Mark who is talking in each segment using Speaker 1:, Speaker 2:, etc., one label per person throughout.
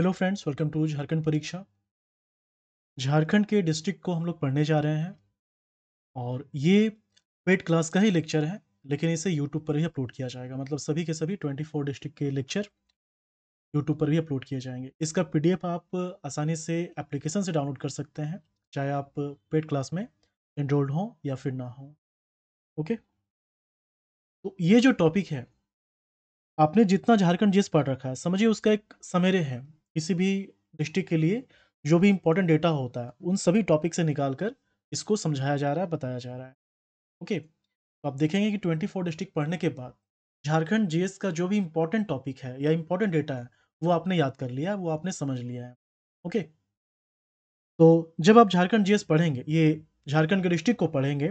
Speaker 1: Hello friends welcome to Jharkhand परीक्षा झारखंड के district को हम लोग पढ़ने जा रहे हैं और ये पेड क्लास का ही लेक्चर है लेकिन इसे यूट्यूब पर ही अपलोड किया जाएगा मतलब सभी के सभी 24 डिस्ट्रिक्ट के लेक्चर यूट्यूब पर भी अपलोड किए जाएंगे इसका पीडीएफ आप आसानी से एप्लीकेशन से डाउनलोड कर सकते हैं चाहे आप पेड क्लास में इनरोल्ड हों या फिर ना हों ओके तो ये जो टॉपिक है आपने जितना झारखंड जिस पढ़ रखा है समझिए उसका एक समेरे है किसी भी डिस्ट्रिक्ट के लिए जो भी इम्पोर्टेंट डेटा होता है उन सभी टॉपिक से निकाल कर इसको समझाया जा रहा है बताया जा रहा है ओके तो आप देखेंगे कि ट्वेंटी फोर डिस्ट्रिक्ट पढ़ने के बाद झारखंड जीएस का जो भी इम्पोर्टेंट टॉपिक है या इम्पोर्टेंट डेटा है वो आपने याद कर लिया है वो आपने समझ लिया है ओके तो जब आप झारखंड जीएस पढ़ेंगे ये झारखंड के डिस्ट्रिक्ट को पढ़ेंगे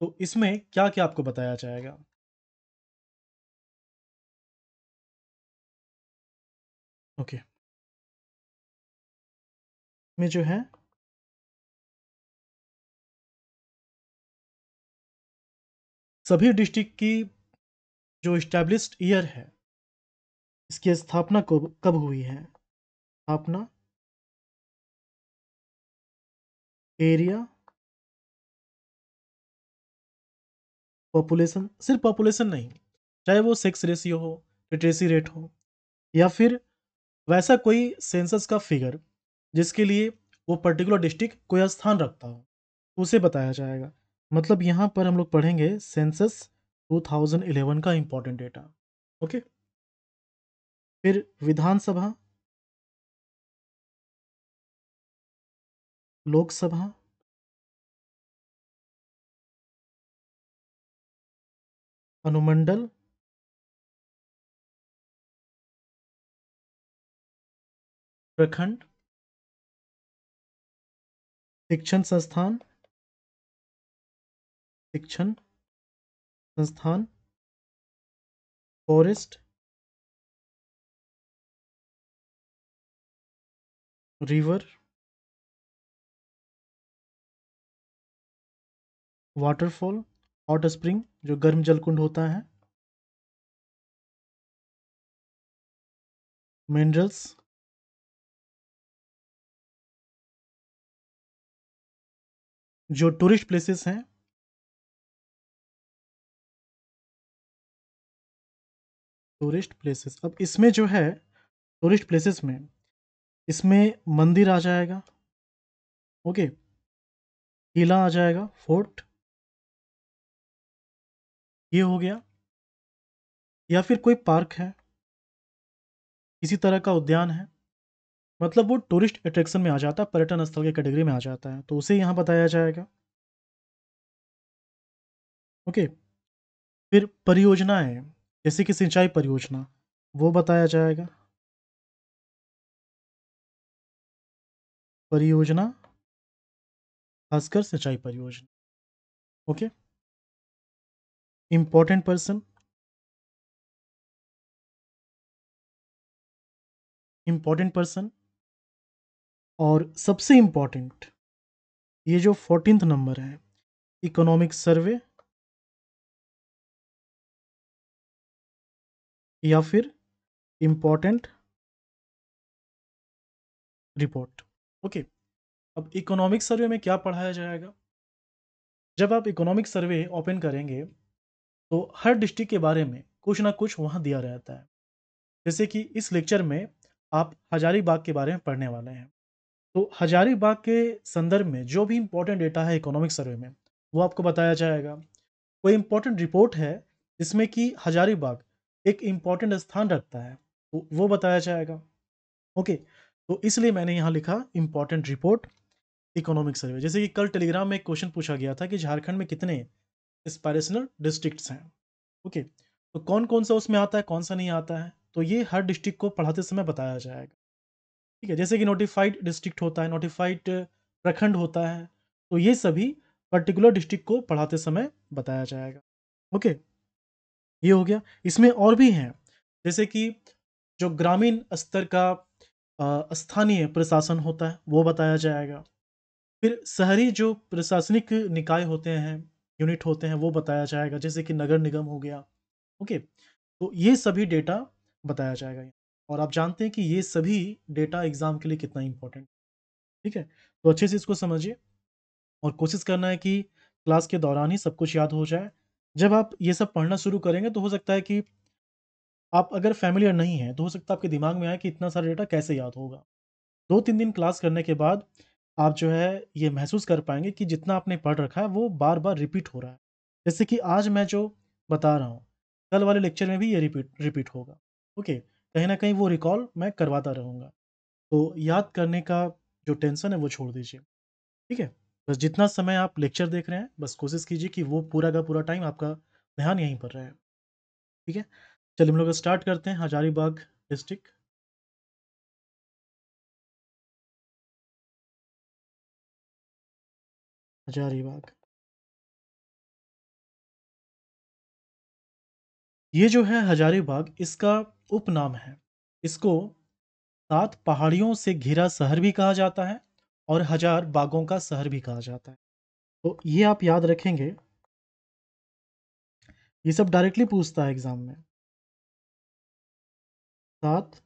Speaker 1: तो इसमें क्या क्या आपको बताया जाएगा
Speaker 2: ओके okay. में जो है सभी डिस्ट्रिक्ट की जो इस्टेब्लिश्ड ईयर है इसकी स्थापना कब कब हुई है स्थापना एरिया
Speaker 1: पॉपुलेशन सिर्फ पॉपुलेशन नहीं चाहे वो सेक्स रेशियो हो लिटरेसी रेट हो या फिर वैसा कोई सेंसस का फिगर जिसके लिए वो पर्टिकुलर डिस्ट्रिक्ट कोई स्थान रखता हो उसे बताया जाएगा मतलब यहाँ पर हम लोग पढ़ेंगे सेंसस 2011 का इम्पोर्टेंट डेटा ओके
Speaker 2: फिर विधानसभा लोकसभा अनुमंडल प्रखंड शिक्षण संस्थान शिक्षण संस्थान forest river waterfall hot spring जो गर्म जलकुंड होता है मिनरल्स जो टूरिस्ट प्लेसेस हैं टूरिस्ट प्लेसेस अब इसमें जो है टूरिस्ट प्लेसेस में इसमें मंदिर आ जाएगा ओके किला आ जाएगा फोर्ट
Speaker 1: ये हो गया या फिर कोई पार्क है किसी तरह का उद्यान है मतलब वो टूरिस्ट अट्रैक्शन में आ जाता है, पर्यटन स्थल के कैटेगरी में आ जाता है, तो उसे यहाँ बताया जाएगा। ओके। फिर परियोजनाएँ, जैसे कि सिंचाई परियोजना, वो बताया जाएगा।
Speaker 2: परियोजना ख़ासकर सिंचाई परियोजना। Okay. Important person
Speaker 1: important person और सबसे इम्पोर्टेंट ये जो फोर्टीन नंबर है इकोनॉमिक सर्वे
Speaker 2: या फिर इम्पॉर्टेंट रिपोर्ट
Speaker 1: ओके अब इकोनॉमिक सर्वे में क्या पढ़ाया जाएगा जब आप इकोनॉमिक सर्वे ओपन करेंगे तो हर डिस्ट्रिक्ट के बारे में कुछ ना कुछ वहाँ दिया रहता है जैसे कि इस लेक्चर में आप हजारीबाग के बारे में पढ़ने वाले हैं तो हजारीबाग के संदर्भ में जो भी इम्पोर्टेंट डेटा है इकोनॉमिक सर्वे में वो आपको बताया जाएगा कोई इम्पोर्टेंट रिपोर्ट है जिसमें कि हजारीबाग एक इम्पॉर्टेंट स्थान रखता है तो वो बताया जाएगा ओके तो इसलिए मैंने यहाँ लिखा इम्पॉर्टेंट रिपोर्ट इकोनॉमिक सर्वे जैसे कि कल टेलीग्राम में एक क्वेश्चन पूछा गया था कि झारखंड में कितने स्पायरेशनल डिस्ट्रिक्ट्स हैं ओके तो कौन कौन सा उसमें आता है कौन सा नहीं आता है तो ये हर डिस्ट्रिक्ट को पढ़ाते समय बताया जाएगा ठीक है जैसे कि नोटिफाइड डिस्ट्रिक्ट होता है नोटिफाइड प्रखंड होता है तो ये सभी पर्टिकुलर डिस्ट्रिक्ट को पढ़ाते समय बताया जाएगा ओके ये हो गया इसमें और भी हैं जैसे कि जो ग्रामीण स्तर का स्थानीय प्रशासन होता है वो बताया जाएगा फिर शहरी जो प्रशासनिक निकाय होते हैं यूनिट होते हैं वो बताया जाएगा जैसे कि नगर निगम हो गया ओके तो ये सभी डेटा बताया जाएगा और आप जानते हैं कि ये सभी डेटा एग्ज़ाम के लिए कितना इम्पोर्टेंट ठीक है तो अच्छे से इसको समझिए और कोशिश करना है कि क्लास के दौरान ही सब कुछ याद हो जाए जब आप ये सब पढ़ना शुरू करेंगे तो हो सकता है कि आप अगर फैमिलियर नहीं हैं तो हो सकता है आपके दिमाग में आए कि इतना सारा डेटा कैसे याद होगा दो तीन दिन क्लास करने के बाद आप जो है ये महसूस कर पाएंगे कि जितना आपने पढ़ रखा है वो बार बार रिपीट हो रहा है जैसे कि आज मैं जो बता रहा हूँ कल वाले लेक्चर में भी ये रिपीट रिपीट होगा ओके कहीं ना कहीं वो रिकॉल मैं करवाता रहूँगा तो याद करने का जो टेंशन है वो छोड़ दीजिए ठीक है बस जितना समय आप लेक्चर देख रहे हैं बस कोशिश कीजिए कि वो पूरा का पूरा टाइम आपका ध्यान यहीं पर रहे ठीक है चलिए हम लोग स्टार्ट करते हैं हजारीबाग डिस्ट्रिक्ट
Speaker 2: हजारीबाग
Speaker 1: ये जो है हजारीबाग इसका उपनाम है इसको सात पहाड़ियों से घिरा शहर भी कहा जाता है और हजार बागों का शहर भी कहा जाता है तो ये आप याद रखेंगे ये सब डायरेक्टली पूछता है एग्जाम में सात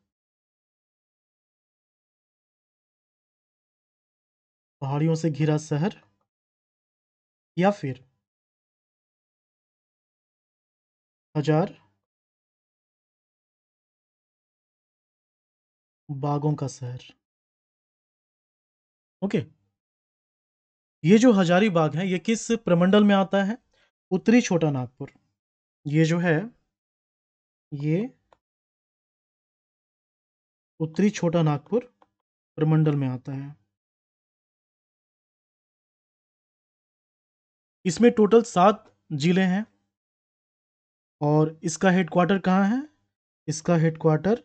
Speaker 2: पहाड़ियों से घिरा शहर या फिर हजार बागों
Speaker 1: का शहर ओके ये जो हजारी बाग है ये किस प्रमंडल में आता है उत्तरी छोटा नागपुर ये जो है ये
Speaker 2: उत्तरी छोटा नागपुर प्रमंडल में आता है इसमें टोटल सात जिले हैं और इसका हेडक्वार्टर कहाँ है इसका हेडक्वार्टर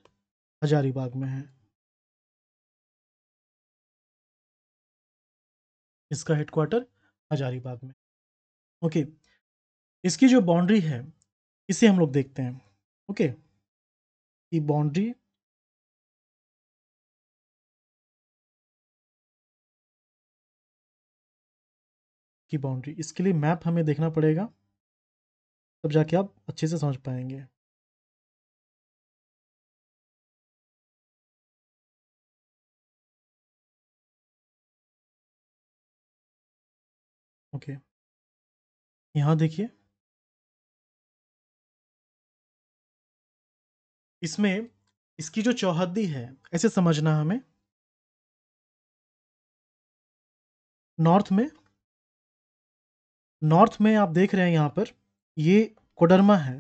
Speaker 2: हजारीबाग में है
Speaker 1: इसका हेडक्वार्टर हजारीबाग में ओके इसकी जो बाउंड्री है इसे हम लोग देखते हैं ओके ये बाउंड्री
Speaker 2: की बाउंड्री इसके लिए मैप हमें देखना पड़ेगा तब जाके आप अच्छे से समझ पाएंगे ओके यहाँ देखिए इसमें इसकी जो चौहद्दी है ऐसे समझना हमें
Speaker 1: नॉर्थ में नॉर्थ में आप देख रहे हैं यहाँ पर ये कोडरमा है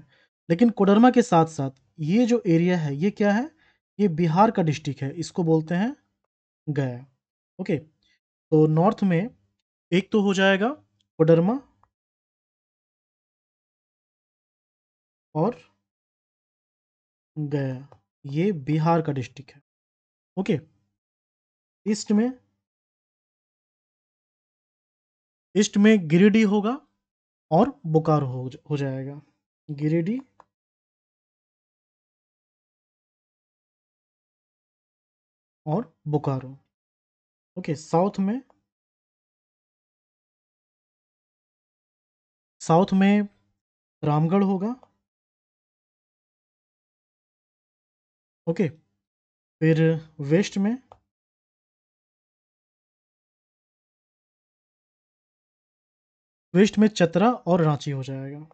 Speaker 1: लेकिन कोडरमा के साथ साथ ये जो एरिया है ये क्या है ये बिहार का डिस्ट्रिक्ट है इसको बोलते हैं गया ओके तो नॉर्थ में एक तो हो जाएगा कोडरमा
Speaker 2: और गया ये बिहार का डिस्ट्रिक्ट है ओके ईस्ट में ईस्ट में गिरिडीह होगा और बोकारो हो, हो जाएगा गिरिडीह और बोकारो ओके साउथ में साउथ में रामगढ़ होगा ओके फिर वेस्ट में वेस्ट में चतरा और रांची हो जाएगा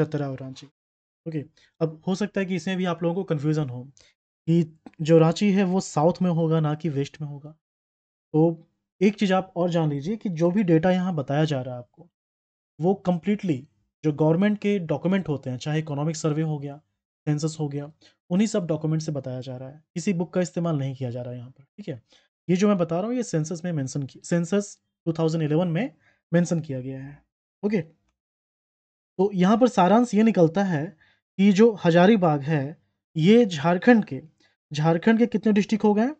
Speaker 2: चतरा
Speaker 1: और रांची ओके अब हो सकता है कि इसमें भी आप लोगों को कन्फ्यूज़न हो कि जो रांची है वो साउथ में होगा ना कि वेस्ट में होगा तो एक चीज़ आप और जान लीजिए कि जो भी डेटा यहाँ बताया जा रहा है आपको वो कम्प्लीटली जो गवर्नमेंट के डॉक्यूमेंट होते हैं चाहे इकोनॉमिक सर्वे हो गया सेंसस हो गया उन्हीं सब डॉक्यूमेंट से बताया जा रहा है किसी बुक का इस्तेमाल नहीं किया जा रहा है यहाँ पर ठीक है ये जो मैं बता रहा हूँ ये सेंसस में मैंसन किया सेंसस टू में मैंसन किया गया है ओके तो यहाँ पर सारांश ये निकलता है कि जो हजारीबाग है ये झारखंड के झारखंड के कितने डिस्ट्रिक्ट हो गए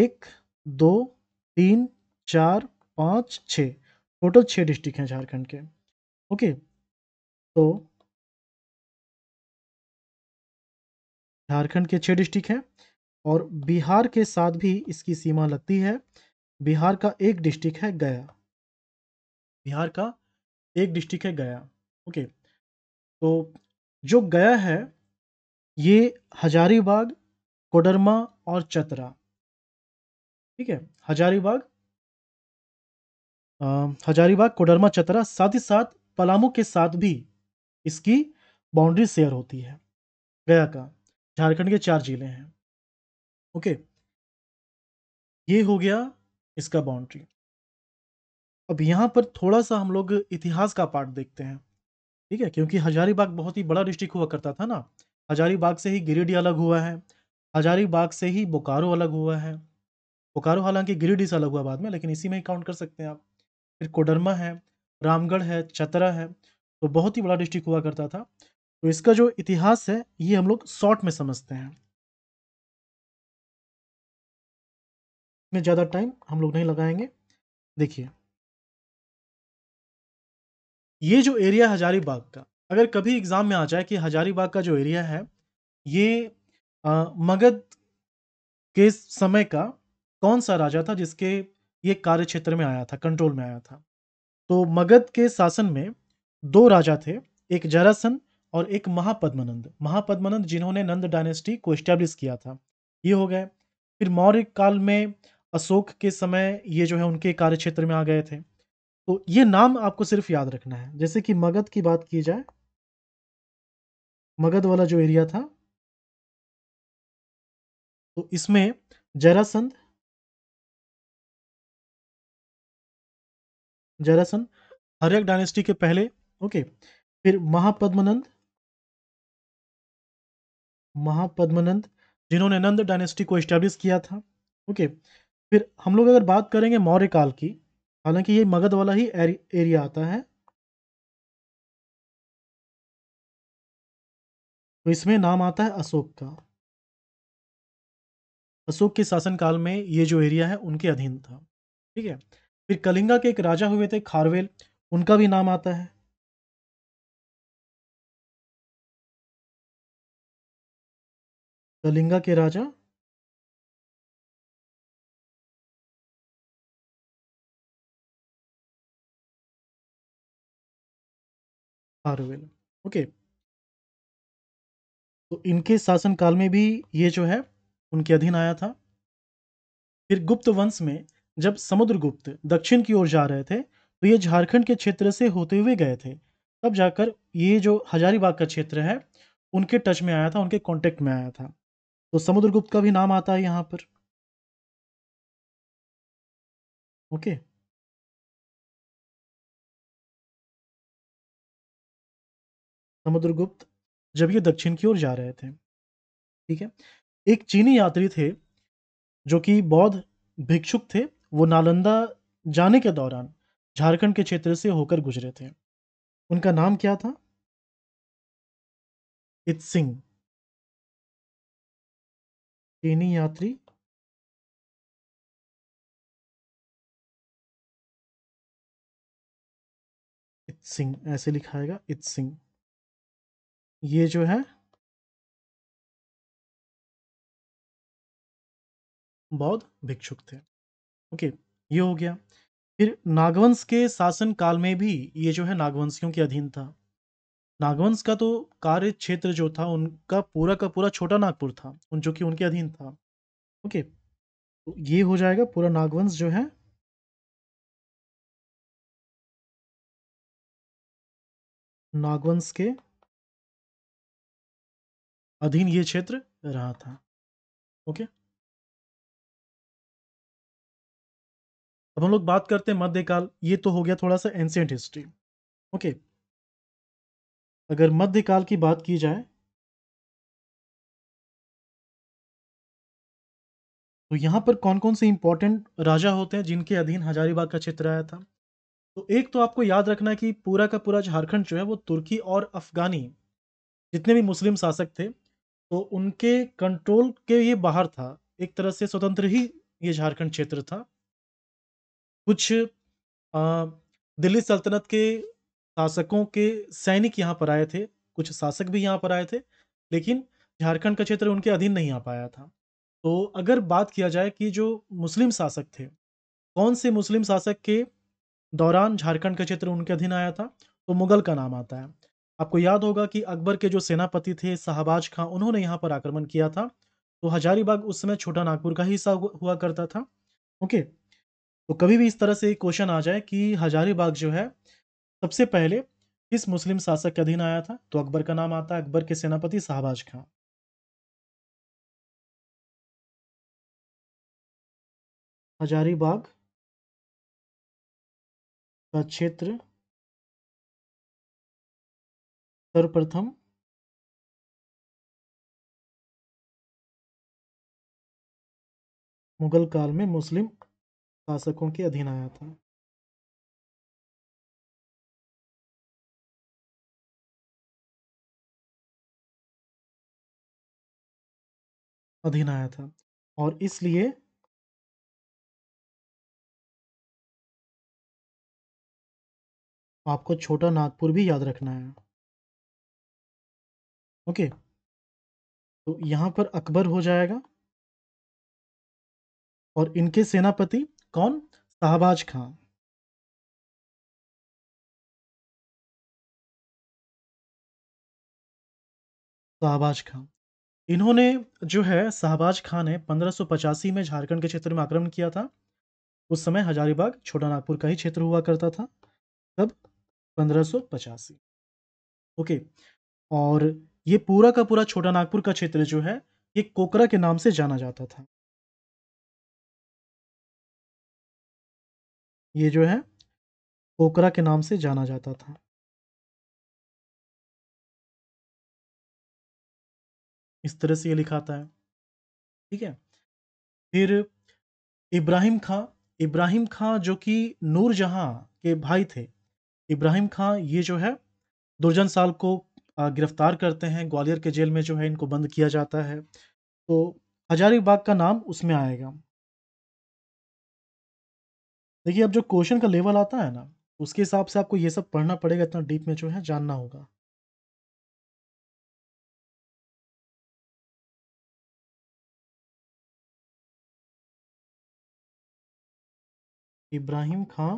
Speaker 1: एक दो तीन चार पाँच छः टोटल छः डिस्ट्रिक्ट हैं झारखंड के ओके तो झारखंड के छः डिस्ट्रिक्ट हैं और बिहार के साथ भी इसकी सीमा लगती है बिहार का एक डिस्ट्रिक्ट है गया बिहार का एक डिस्ट्रिक्ट है गया ओके तो जो गया है ये हजारीबाग कोडरमा और चतरा ठीक है हजारीबाग हजारीबाग कोडरमा चतरा साथ ही साथ पलामू के साथ भी इसकी बाउंड्री शेयर होती है गया का झारखंड के चार जिले हैं ओके ये हो गया इसका बाउंड्री अब यहां पर थोड़ा सा हम लोग इतिहास का पार्ट देखते हैं ठीक है क्योंकि हजारीबाग बहुत ही बड़ा डिस्ट्रिक्ट हुआ करता था ना हजारीबाग से ही गिरिडीह अलग हुआ है हजारीबाग से ही बोकारो अलग हुआ है बोकारो हालांकि गिरिडीह से अलग हुआ बाद में लेकिन इसी में ही काउंट कर सकते हैं आप फिर कोडरमा है रामगढ़ है चतरा है तो बहुत ही बड़ा डिस्ट्रिक्ट हुआ करता था तो इसका जो इतिहास है ये हम लोग शॉर्ट में समझते हैं में ज़्यादा टाइम हम लोग नहीं लगाएंगे देखिए ये जो एरिया हजारीबाग का अगर कभी एग्ज़ाम में आ जाए कि हजारीबाग का जो एरिया है ये आ, मगध के समय का कौन सा राजा था जिसके ये कार्य क्षेत्र में आया था कंट्रोल में आया था तो मगध के शासन में दो राजा थे एक जरासन और एक महापद्मनंद महापद्मनंद जिन्होंने नंद डायनेस्टी को स्टैब्लिश किया था ये हो गए फिर मौर्य काल में अशोक के समय ये जो है उनके कार्य क्षेत्र में आ गए थे तो ये नाम आपको सिर्फ याद रखना है जैसे कि मगध की बात की जाए मगध वाला जो एरिया था तो इसमें जरासंध जरासन हर्यक डायनेस्टी के पहले ओके फिर महापद्मनंद महापद्मनंद जिन्होंने नंद डायनेस्टी को स्टैब्लिश किया था ओके फिर हम लोग अगर बात करेंगे मौर्य काल की हालांकि ये मगध वाला ही एरिया आता है तो इसमें नाम आता है अशोक का अशोक के शासनकाल में ये जो एरिया है उनके अधीन था ठीक है फिर कलिंगा के एक राजा हुए थे खारवेल उनका भी नाम आता है
Speaker 2: कलिंगा के राजा खारवेल ओके
Speaker 1: तो इनके शासनकाल में भी ये जो है उनके अधीन आया था फिर गुप्त वंश में जब समुद्रगुप्त दक्षिण की ओर जा रहे थे तो ये झारखंड के क्षेत्र से होते हुए गए थे तब जाकर ये जो हजारीबाग का क्षेत्र है उनके टच में आया था उनके कॉन्टेक्ट में आया था तो समुद्रगुप्त का भी नाम आता है यहाँ पर ओके okay. समुद्रगुप्त जब ये दक्षिण की ओर जा रहे थे ठीक है एक चीनी यात्री थे जो कि बौद्ध भिक्षुक थे वो नालंदा जाने के दौरान झारखंड के क्षेत्र से होकर गुजरे थे उनका नाम क्या था
Speaker 2: इत सिंह चीनी यात्री इत सिंह ऐसे लिखाएगा इत सिंह ये जो है
Speaker 1: बौद्ध भिक्षुक थे ओके ये हो गया फिर नागवंश के शासन काल में भी ये जो है नागवंशियों के अधीन था नागवंश का तो कार्य क्षेत्र जो था उनका पूरा का पूरा छोटा नागपुर था उन जो कि उनके अधीन था ओके तो ये हो जाएगा पूरा नागवंश जो है
Speaker 2: नागवंश के अधीन ये क्षेत्र रहा था ओके अब हम लोग बात करते हैं मध्यकाल ये तो हो गया थोड़ा सा एंशियंट हिस्ट्री ओके अगर
Speaker 1: मध्यकाल की बात की जाए तो यहां पर कौन कौन से इंपॉर्टेंट राजा होते हैं जिनके अधीन हजारीबाग का क्षेत्र आया था तो एक तो आपको याद रखना है कि पूरा का पूरा झारखंड जो है वो तुर्की और अफगानी जितने भी मुस्लिम शासक थे तो उनके कंट्रोल के ये बाहर था एक तरह से स्वतंत्र ही ये झारखंड क्षेत्र था कुछ दिल्ली सल्तनत के शासकों के सैनिक यहाँ पर आए थे, कुछ शासक भी यहाँ पर आए थे, लेकिन झारखंड का क्षेत्र उनके अधीन नहीं आ पाया था। तो अगर बात किया जाए कि जो मुस्लिम शासक थे, कौन-से मुस्लिम शासक के दौरान झारखंड का क्षेत्र उनके अधीन आया था, तो मुगल का नाम आता है। आपको याद होगा कि अकबर के जो सेनापति थे शाहबाज खां, उन्होंने यहाँ पर आक्रमण किया था। तो हजारीबाग उस समय छोटा नागपुर का ही हिस्सा हुआ करता था। ओके? तो कभी भी इस तरह से क्वेश्चन आ जाए कि हजारीबाग जो है सबसे पहले किस मुस्लिम शासक के अधीन आया था तो अकबर का नाम आता है अकबर के सेनापति शाहबाज खान
Speaker 2: हजारीबाग का क्षेत्र सर्वप्रथम मुगल काल में मुस्लिम शासकों के अधीन आया था अधीन आया था और इसलिए आपको छोटा नागपुर भी याद रखना है ओके तो यहां पर अकबर हो जाएगा और इनके सेनापति कौन शाहबाज खां
Speaker 1: शाहबाज खां इन्होंने जो है शाहबाज खां ने पंद्रह में झारखंड के क्षेत्र में आक्रमण किया था उस समय हजारीबाग छोटा नागपुर का ही क्षेत्र हुआ करता था तब पंद्रह ओके और ये पूरा का पूरा छोटा नागपुर का क्षेत्र जो है ये कोकरा के नाम से जाना जाता
Speaker 2: था ये जो है पोकरा के नाम से जाना जाता था इस तरह से ये लिखाता है ठीक है
Speaker 1: फिर इब्राहिम खां इब्राहिम खां जो कि नूरजहां के भाई थे इब्राहिम खां ये जो है दुर्जन साल को गिरफ्तार करते हैं ग्वालियर के जेल में जो है इनको बंद किया जाता है तो हजारीबाग का नाम उसमें आएगा देखिए, अब जो क्वेश्चन का लेवल आता है ना, उसके हिसाब से आपको ये सब पढ़ना पड़ेगा, इतना डीप में जो है जानना होगा।
Speaker 2: इब्राहिम खां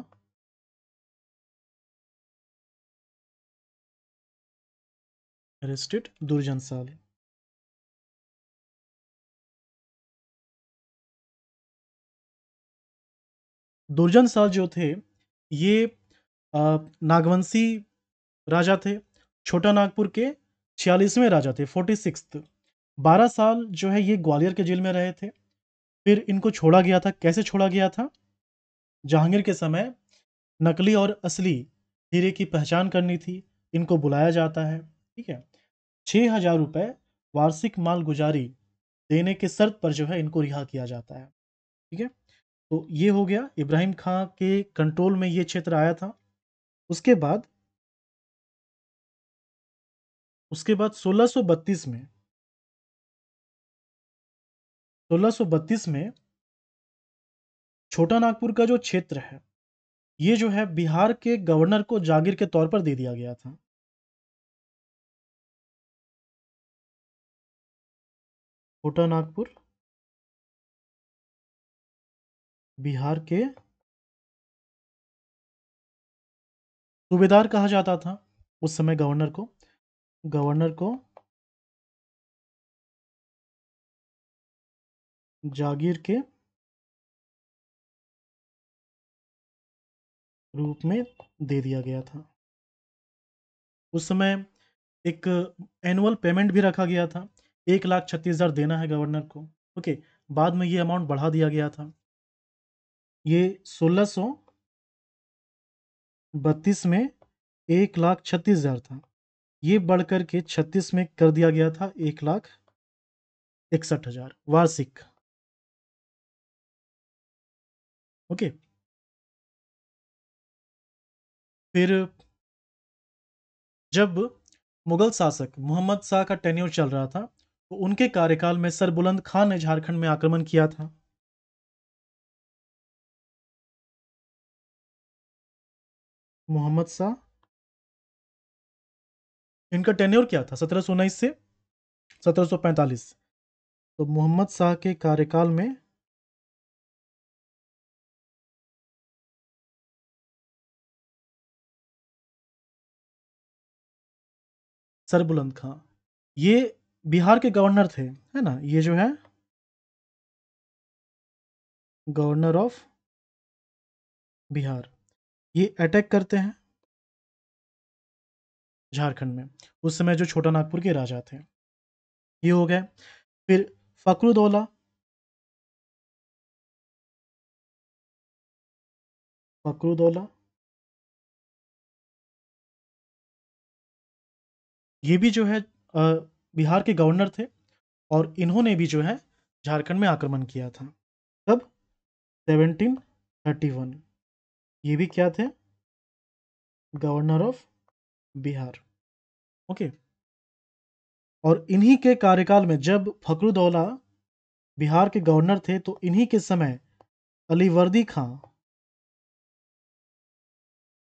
Speaker 2: अरेस्टेड, दुर्जन साल।
Speaker 1: दुर्जन शाह जो थे ये नागवंशी राजा थे छोटा नागपुर के छियालीसवें राजा थे फोर्टी सिक्स बारह साल जो है ये ग्वालियर के जेल में रहे थे फिर इनको छोड़ा गया था कैसे छोड़ा गया था जहांगीर के समय नकली और असली हीरे की पहचान करनी थी इनको बुलाया जाता है ठीक है छः हजार रुपये वार्षिक मालगुजारी देने के शर्त पर जो है इनको रिहा किया जाता है ठीक है तो ये हो गया इब्राहिम खां के कंट्रोल में ये क्षेत्र आया था उसके बाद
Speaker 2: उसके बाद 1632 में
Speaker 1: 1632 में छोटा नागपुर का जो क्षेत्र है ये जो है बिहार के गवर्नर को जागीर के तौर पर दे दिया गया था
Speaker 2: छोटा नागपुर बिहार के सूबेदार कहा जाता था उस समय गवर्नर को गवर्नर को जागीर के
Speaker 1: रूप में दे दिया गया था उस समय एक एनुअल पेमेंट भी रखा गया था एक लाख छत्तीस हज़ार देना है गवर्नर को ओके बाद में ये अमाउंट बढ़ा दिया गया था ये सोलह सौ बत्तीस में एक लाख छत्तीस हज़ार था ये बढ़कर के छत्तीस में कर दिया गया था एक लाख इकसठ हज़ार वार्षिक ओके फिर जब मुगल शासक मोहम्मद शाह का टेन्योर चल रहा था तो उनके कार्यकाल में सरबुलंद खान ने झारखंड में आक्रमण किया था मोहम्मद शाह इनका टेन्योर क्या था सत्रह सौ उन्नीस से सत्रह सौ पैंतालीस तो मोहम्मद शाह के कार्यकाल
Speaker 2: में सरबुलंद खां ये बिहार के गवर्नर थे है ना ये जो है गवर्नर ऑफ बिहार
Speaker 1: ये अटैक करते हैं झारखंड में उस समय जो छोटा नागपुर के राजा थे ये हो गए फिर फकरुद्दौला
Speaker 2: फकरुद्दौला ये भी
Speaker 1: जो है बिहार के गवर्नर थे और इन्होंने भी जो है झारखंड में आक्रमण किया था तब सेवनटीन थर्टी वन ये भी क्या थे गवर्नर ऑफ बिहार ओके और इन्हीं के कार्यकाल में जब फकरुद्दौला बिहार के गवर्नर थे तो इन्हीं के समय अलीवर्दी खां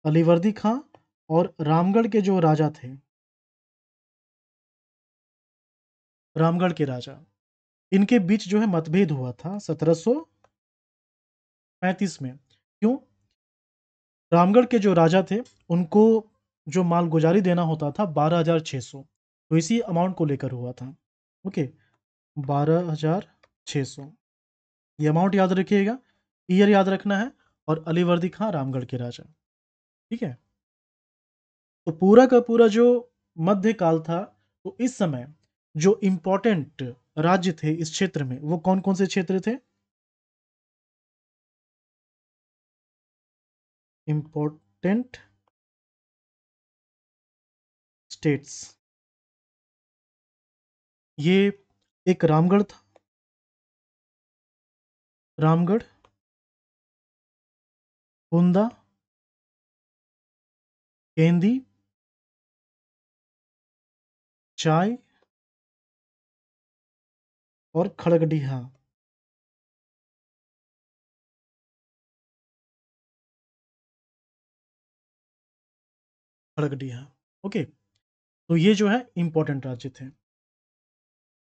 Speaker 1: अलीवर्दी खां और रामगढ़ के जो राजा थे
Speaker 2: रामगढ़ के राजा इनके बीच जो है मतभेद
Speaker 1: हुआ था 1735 में क्यों रामगढ़ के जो राजा थे उनको जो मालगुजारी देना होता था बारह हज़ार छः सौ तो इसी अमाउंट को लेकर हुआ था ओके बारह हज़ार छः सौ ये अमाउंट याद रखिएगा ईयर याद रखना है और अलीवर्दी खां रामगढ़ के राजा ठीक है तो पूरा का पूरा जो मध्यकाल था तो इस समय जो इम्पोर्टेंट राज्य थे इस क्षेत्र में वो कौन कौन से
Speaker 2: क्षेत्र थे important स्टेट्स ये एक रामगढ़ था रामगढ़ कुंदा केंदी चाय और खड़गडीहा
Speaker 1: हड़गडिया ओके तो ये जो है इंपॉर्टेंट राज्य थे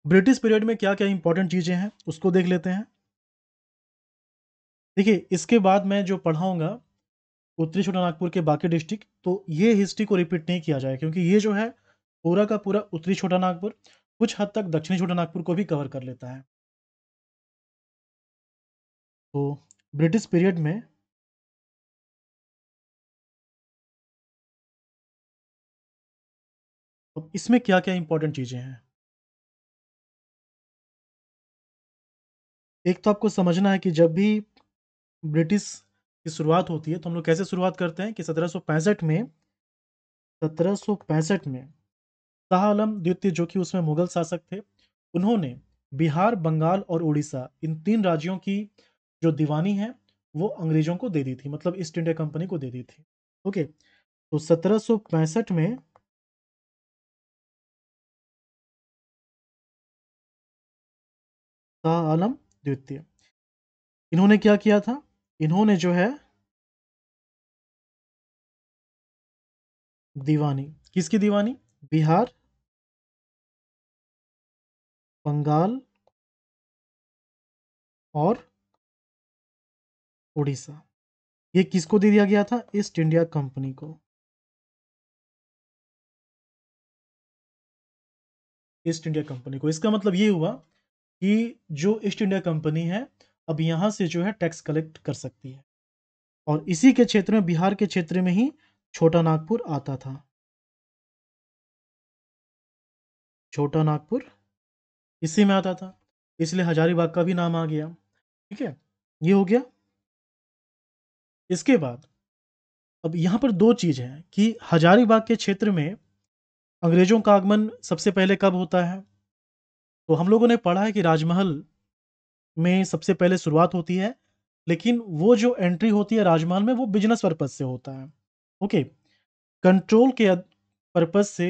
Speaker 1: ब्रिटिश पीरियड में क्या क्या इंपॉर्टेंट चीज़ें हैं उसको देख लेते हैं देखिए इसके बाद मैं जो पढ़ाऊंगा उत्तरी छोटा नागपुर के बाकी डिस्ट्रिक्ट तो ये हिस्ट्री को रिपीट नहीं किया जाए क्योंकि ये जो है पूरा का पूरा उत्तरी छोटा नागपुर कुछ हद तक दक्षिणी छोटा नागपुर को भी कवर कर लेता है
Speaker 2: तो ब्रिटिश पीरियड में अब इसमें क्या
Speaker 1: क्या इंपॉर्टेंट चीज़ें हैं एक तो आपको समझना है कि जब भी ब्रिटिश की शुरुआत होती है तो हम लोग कैसे शुरुआत करते हैं कि सत्रह में सत्रह में शाह आलम द्वितीय जो कि उसमें मुगल शासक थे उन्होंने बिहार बंगाल और उड़ीसा इन तीन राज्यों की जो दीवानी है वो अंग्रेजों को दे दी थी मतलब ईस्ट इंडिया कंपनी को दे दी थी ओके तो सत्रह में
Speaker 2: शाह आलम द्वितीय इन्होंने क्या किया था इन्होंने जो है दीवानी किसकी दीवानी बिहार बंगाल और उड़ीसा ये किसको दे दिया गया था ईस्ट इंडिया कंपनी को
Speaker 1: ईस्ट इंडिया कंपनी को इसका मतलब ये हुआ कि जो ईस्ट इंडिया कंपनी है अब यहाँ से जो है टैक्स कलेक्ट कर सकती है और इसी के क्षेत्र में बिहार के क्षेत्र में ही छोटा नागपुर आता था छोटा नागपुर इसी में आता था इसलिए हजारीबाग का भी नाम आ गया ठीक है ये हो गया इसके बाद अब यहाँ पर दो चीज़ है कि हजारीबाग के क्षेत्र में अंग्रेजों का आगमन सबसे पहले कब होता है तो हम लोगों ने पढ़ा है कि राजमहल में सबसे पहले शुरुआत होती है लेकिन वो जो एंट्री होती है राजमहल में वो बिजनेस पर्पज से होता है ओके कंट्रोल के पर्पज से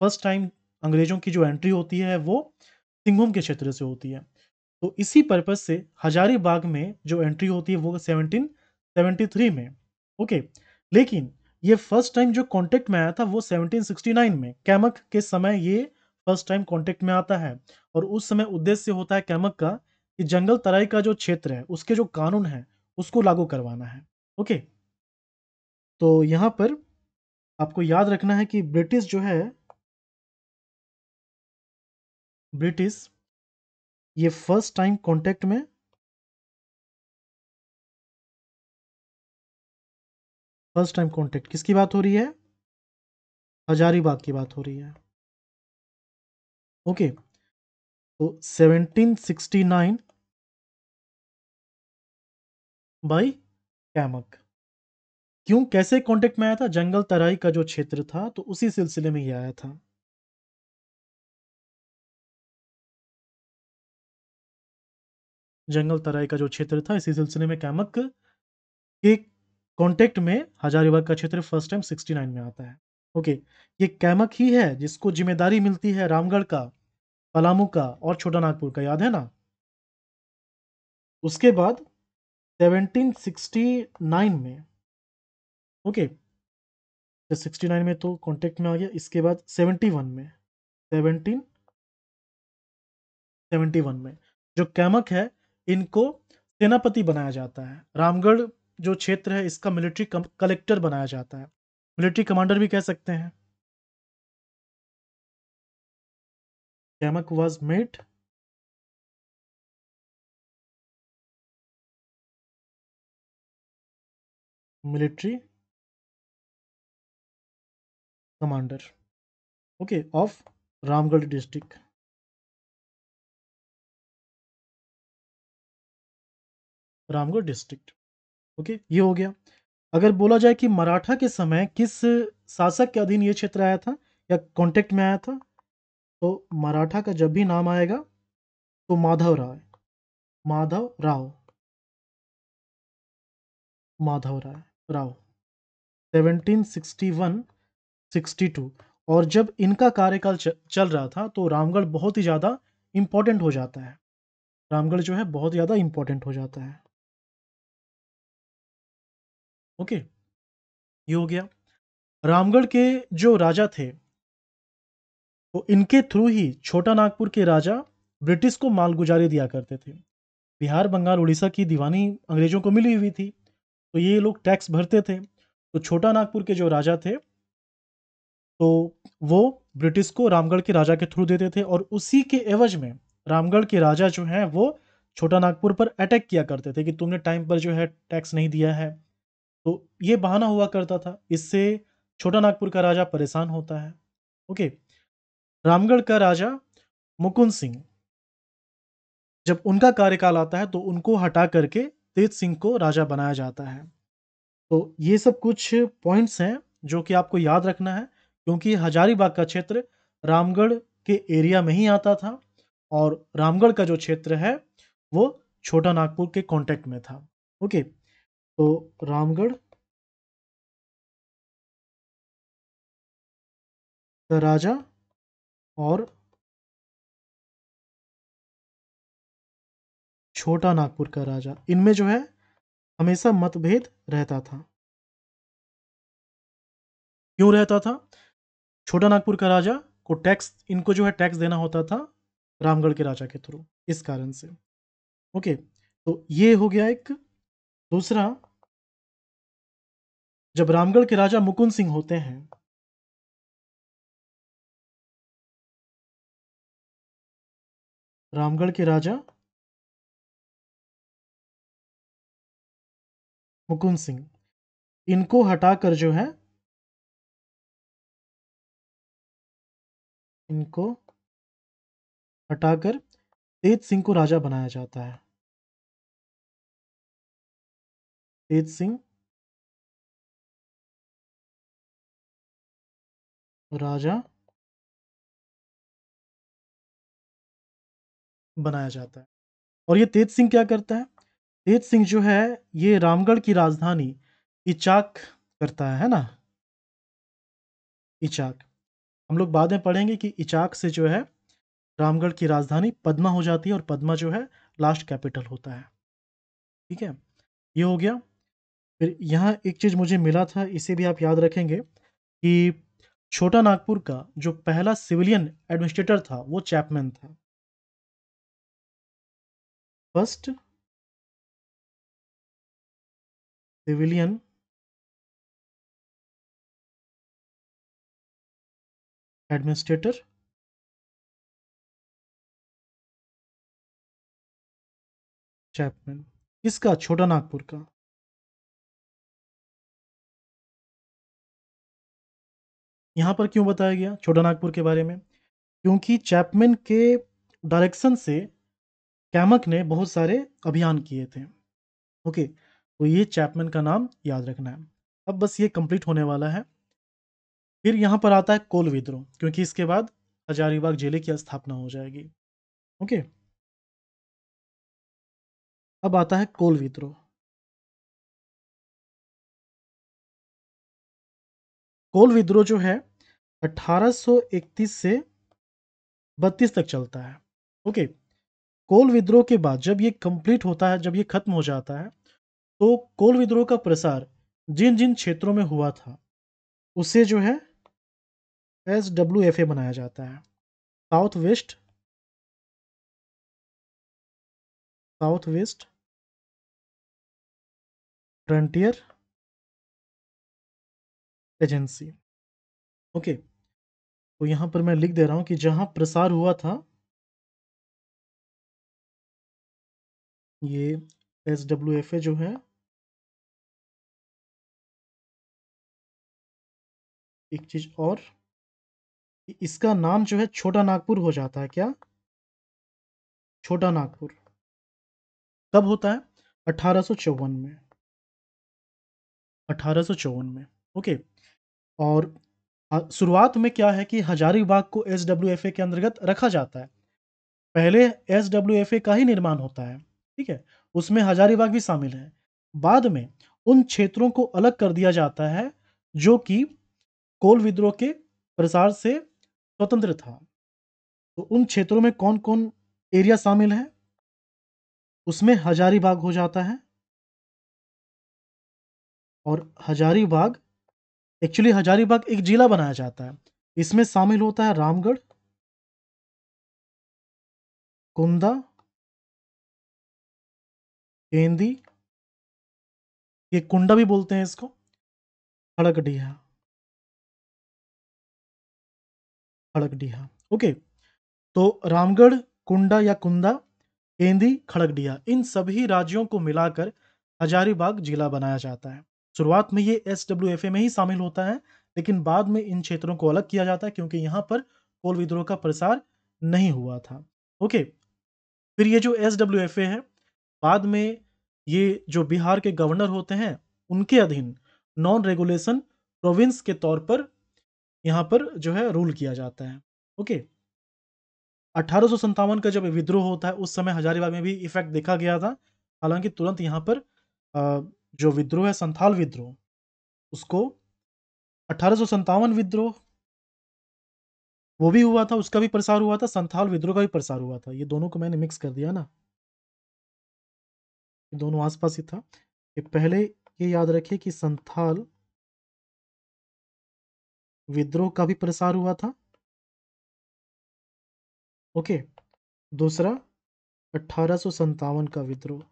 Speaker 1: फर्स्ट टाइम अंग्रेजों की जो एंट्री होती है वो सिंहभूम के क्षेत्र से होती है तो इसी पर्पज से हजारीबाग में जो एंट्री होती है वो सेवनटीन सेवेंटी थ्री में ओके लेकिन ये फर्स्ट टाइम जो कांटेक्ट में आया था वो 1769 में कैमक के समय ये फर्स्ट टाइम कॉन्टेक्ट में आता है और उस समय उद्देश्य होता है कैमक का कि जंगल तराई का जो क्षेत्र है उसके जो कानून है उसको लागू करवाना है ओके तो यहाँ पर आपको याद रखना है कि ब्रिटिश जो है ब्रिटिश ये फर्स्ट टाइम कांटेक्ट में फर्स्ट टाइम कांटेक्ट किसकी बात हो रही है हजारीबाग की बात हो रही है ओके तो 1769 बाई कैमक क्यों कैसे कांटेक्ट में आया था जंगल तराई का जो क्षेत्र था तो उसी सिलसिले में ही आया था जंगल तराई का जो क्षेत्र था इसी सिलसिले में कैमक के कांटेक्ट में हजारीबाग का क्षेत्र फर्स्ट टाइम 69 में आता है ओके ये कैमक ही है जिसको जिम्मेदारी मिलती है रामगढ़ का पलामू का और छोटा नागपुर का याद है ना उसके बाद 1769 में ओके तो 69 में तो कांटेक्ट में आ गया इसके बाद 71 में 17 71 में जो कैमक है इनको सेनापति बनाया जाता है रामगढ़ जो क्षेत्र है इसका मिलिट्री कलेक्टर बनाया जाता है मिलिट्री कमांडर भी कह सकते हैं
Speaker 2: Camac was met military commander okay of Ramgarh district
Speaker 1: Ramgarh district okay ये हो गया अगर बोला जाए कि मराठा के समय किस शासक के अधीन ये क्षेत्र आया था या कांटेक्ट में आया था तो मराठा का जब भी नाम आएगा तो माधव राय माधव राव माधव राय राव 1761 62 और जब इनका कार्यकाल चल रहा था तो रामगढ़ बहुत ही ज़्यादा इम्पोर्टेंट हो जाता है रामगढ़ जो है बहुत ज़्यादा इम्पोर्टेंट हो जाता है ओके ये हो गया रामगढ़ के जो राजा थे तो इनके थ्रू ही छोटा नागपुर के राजा ब्रिटिश को मालगुजारी दिया करते थे बिहार बंगाल उड़ीसा की दीवानी अंग्रेजों को मिली हुई थी तो ये लोग टैक्स भरते थे तो छोटा नागपुर के जो राजा थे तो वो ब्रिटिश को रामगढ़ के राजा के थ्रू देते थे और उसी के एवज में रामगढ़ के राजा जो हैं वो छोटा नागपुर पर अटैक किया करते थे कि तुमने टाइम पर जो है टैक्स नहीं दिया है तो ये बहाना हुआ करता था इससे छोटा नागपुर का राजा परेशान होता है ओके रामगढ़ का राजा मुकुंद सिंह जब उनका कार्यकाल आता है तो उनको हटा करके तेज सिंह को राजा बनाया जाता है तो ये सब कुछ पॉइंट्स हैं जो कि आपको याद रखना है क्योंकि हजारीबाग का क्षेत्र रामगढ़ के एरिया में ही आता था और रामगढ़ का जो क्षेत्र है वो छोटा नागपुर के कांटेक्ट में था ओके तो रामगढ़
Speaker 2: राजा और छोटा
Speaker 1: नागपुर का राजा इनमें जो है हमेशा मतभेद रहता था क्यों रहता था छोटा नागपुर का राजा को टैक्स इनको जो है टैक्स देना होता था रामगढ़ के राजा के थ्रू इस कारण से ओके तो ये हो गया एक दूसरा जब
Speaker 2: रामगढ़ के राजा मुकुंद सिंह होते हैं रामगढ़ के राजा मुकुंद सिंह इनको हटाकर जो है इनको हटाकर तेज सिंह को राजा बनाया जाता है तेज सिंह राजा
Speaker 1: बनाया जाता है और ये तेज सिंह क्या करता है तेज सिंह जो है ये रामगढ़ की राजधानी इचाक करता है, है ना इचाक हम लोग बाद में पढ़ेंगे कि इचाक से जो है रामगढ़ की राजधानी पद्मा हो जाती है और पद्मा जो है लास्ट कैपिटल होता है ठीक है ये हो गया फिर यहाँ एक चीज़ मुझे मिला था इसे भी आप याद रखेंगे कि छोटा नागपुर का जो पहला सिविलियन एडमिनिस्ट्रेटर था वो चैपमैन था फर्स्ट
Speaker 2: सिविलियन एडमिनिस्ट्रेटर चैपमैन किसका छोटा नागपुर का
Speaker 1: यहाँ पर क्यों बताया गया छोटा नागपुर के बारे में क्योंकि चैपमैन के डायरेक्शन से कैमक ने बहुत सारे अभियान किए थे ओके तो ये चैपमैन का नाम याद रखना है अब बस ये कंप्लीट होने वाला है फिर यहाँ पर आता है कोल विद्रोह क्योंकि इसके बाद हजारीबाग जिले की स्थापना हो जाएगी ओके
Speaker 2: अब आता है कोल विद्रोह
Speaker 1: कोल विद्रोह जो है 1831 से 32 तक चलता है ओके कोल विद्रोह के बाद जब ये कंप्लीट होता है जब ये खत्म हो जाता है तो कोल विद्रोह का प्रसार जिन जिन क्षेत्रों में हुआ था उसे जो है एस डब्ल्यू एफ ए बनाया जाता है
Speaker 2: south west south west frontier agency okay तो यहां पर मैं लिख दे रहा हूं कि जहां प्रसार हुआ था ये एस डब्ल्यू एफ ए जो है एक चीज और इसका नाम जो है छोटा नागपुर हो जाता है क्या छोटा नागपुर
Speaker 1: कब होता है अठारह में अठारह में ओके okay. और शुरुआत में क्या है कि हजारीबाग को एस के अंतर्गत रखा जाता है पहले एस का ही निर्माण होता है ठीक है उसमें हजारीबाग भी शामिल है बाद में उन क्षेत्रों को अलग कर दिया जाता है जो कि कोल विद्रोह के प्रसार से स्वतंत्र था तो उन क्षेत्रों में कौन कौन एरिया शामिल है उसमें हजारीबाग हो जाता है और हजारीबाग एक्चुअली हजारीबाग एक जिला बनाया जाता है इसमें शामिल होता है रामगढ़
Speaker 2: कुंदा केंदी ये कुंडा भी बोलते हैं इसको
Speaker 1: खड़गडीहा खड़गडीहा ओके तो रामगढ़ कुंडा या कुंदा केंदी खड़कडिया इन सभी राज्यों को मिलाकर हजारीबाग जिला बनाया जाता है शुरुआत में ये एस में ही शामिल होता है लेकिन बाद में इन क्षेत्रों को अलग किया जाता है क्योंकि यहाँ पर कोल विद्रोह का प्रसार नहीं हुआ था ओके फिर ये जो एस है बाद में ये जो बिहार के गवर्नर होते हैं उनके अधीन नॉन रेगुलेशन प्रोविंस के तौर पर यहाँ पर जो है रूल किया जाता है ओके अठारह का जब विद्रोह होता है उस समय हजारीबाग में भी इफेक्ट देखा गया था हालांकि तुरंत यहाँ पर आ, जो विद्रोह है संथाल विद्रोह उसको अठारह विद्रोह वो भी हुआ था उसका भी प्रसार हुआ था संथाल विद्रोह का भी प्रसार हुआ था ये दोनों को मैंने मिक्स कर दिया ना दोनों आसपास ही था ये पहले ये याद रखिए कि संथाल विद्रोह का भी प्रसार हुआ था
Speaker 2: ओके दूसरा अठारह का विद्रोह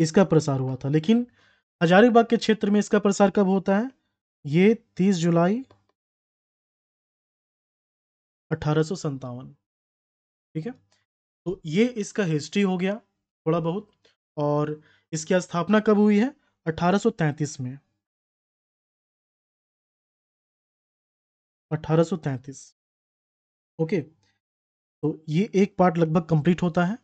Speaker 1: इसका प्रसार हुआ था लेकिन हजारीबाग के क्षेत्र में इसका प्रसार कब होता है ये तीस जुलाई अठारह ठीक है तो ये इसका हिस्ट्री हो गया थोड़ा बहुत और इसकी स्थापना कब हुई है 1833 में
Speaker 2: 1833 ओके तो ये एक पार्ट लगभग कंप्लीट होता है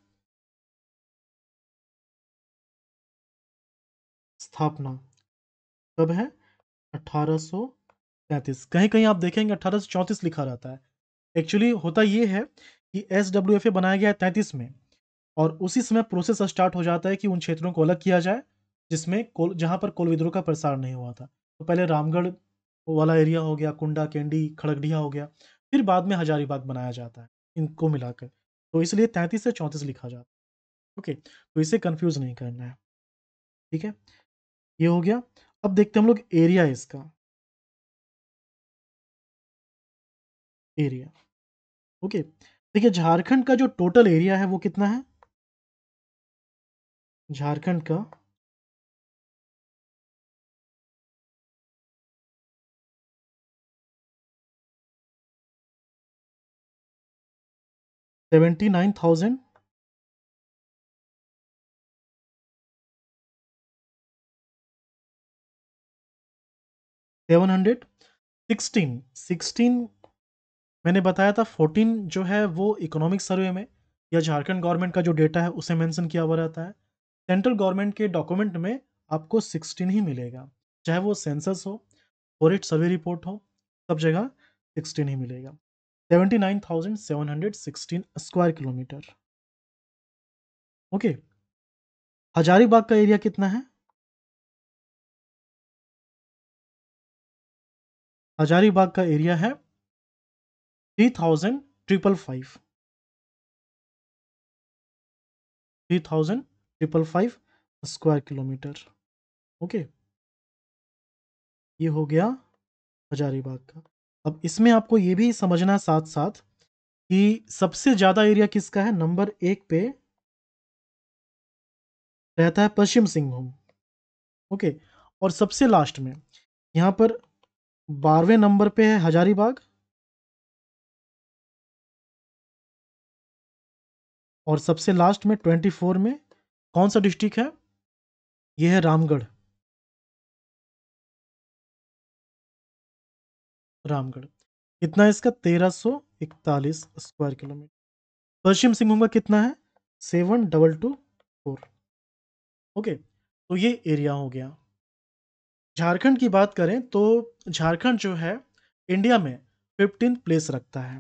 Speaker 2: स्थापना
Speaker 1: कब है अठारह कहीं कहीं आप देखेंगे अठारह लिखा रहता है एक्चुअली होता ये है कि एस बनाया गया है तैंतीस में और उसी समय प्रोसेस स्टार्ट हो जाता है कि उन क्षेत्रों को अलग किया जाए जिसमें कोल जहाँ पर कोल विद्रोह का प्रसार नहीं हुआ था तो पहले रामगढ़ वाला एरिया हो गया कुंडा केंडी खड़गडिया हो गया फिर बाद में हजारीबाग बनाया जाता है इनको मिलाकर तो इसलिए तैंतीस से चौंतीस लिखा जाता है ओके तो इसे कन्फ्यूज़ नहीं करना है ठीक है
Speaker 2: ये हो गया अब देखते हैं हम लोग एरिया इसका एरिया ओके देखिए झारखंड का जो टोटल एरिया है वो कितना है झारखंड का seventy nine thousand
Speaker 1: seven hundred sixteen sixteen मैंने बताया था फोर्टीन जो है वो इकोनॉमिक सर्वे में या झारखंड गवर्नमेंट का जो डेटा है उसे मेंशन किया हुआ रहता है सेंट्रल गवर्नमेंट के डॉक्यूमेंट में आपको सिक्सटीन ही मिलेगा चाहे वो सेंसस हो फॉरेस्ट सर्वे रिपोर्ट हो सब जगह सिक्सटीन ही मिलेगा seventy nine thousand seven hundred sixteen square kilometre okay Hazaribagh का एरिया कितना है
Speaker 2: हजारीबाग का एरिया है three thousand triple five three thousand triple five square kilometre okay
Speaker 1: ये हो गया हजारीबाग का अब इसमें आपको ये भी समझना है साथ साथ कि सबसे ज़्यादा एरिया किसका है नंबर एक पे रहता है पश्चिम सिंहभूम ओके और सबसे लास्ट में यहाँ पर बारहवें नंबर पे है हजारीबाग
Speaker 2: और सबसे लास्ट में ट्वेंटी फोर में कौन सा डिस्ट्रिक्ट है यह है रामगढ़ रामगढ़
Speaker 1: कितना है इसका तेरह सौ इकतालीस स्क्वायर किलोमीटर पश्चिम सिंहभूम का कितना है seven double two four okay तो ये एरिया हो गया झारखंड की बात करें तो झारखंड जो है इंडिया में फिफ्टीन प्लेस रखता है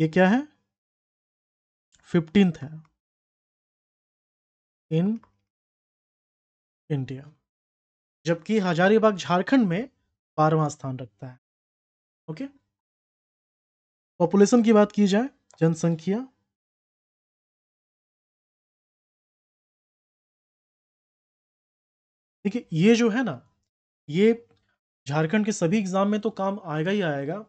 Speaker 1: ये क्या है फिफ्टींथ है
Speaker 2: इन इंडिया
Speaker 1: जबकि हजारीबाग झारखंड में बारवा स्थान रखता है ओके पॉपुलेशन की बात की जाए जनसंख्या
Speaker 2: देखिए ये जो
Speaker 1: है ना ये झारखंड के सभी एग्ज़ाम में तो काम आएगा ही आएगा।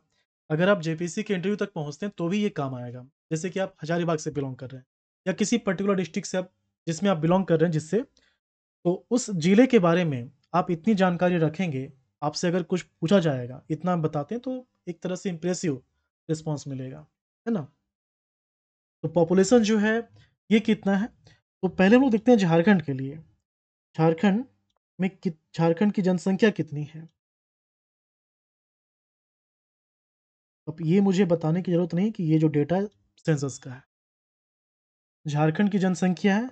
Speaker 1: अगर आप जेपीसी के इंटरव्यू तक पहुँचते हैं तो भी ये काम आएगा। जैसे कि आप हज़ारीबाग से बिलोंग कर रहे हैं या किसी पर्टिकुलर डिस्ट्रिक्ट से आप जिसमें आप बिलोंग कर रहे हैं जिससे, तो उस ज़िले के बारे में आप इतनी जानकारी रखेंगे, आपसे अगर कुछ पूछा जाएगा, इतना आप बताते हैं तो एक तरह से इम्प्रेसिव रिस्पॉन्स मिलेगा। है ना? तो पॉपुलेशन जो है, ये कितना है? तो पहले हम लोग देखते हैं झारखंड के लिए। झारखंड में कित
Speaker 2: झारखंड की जनसंख्या कितनी है
Speaker 1: अब ये मुझे बताने की ज़रूरत नहीं कि ये जो डेटा सेंसस का है झारखंड की जनसंख्या है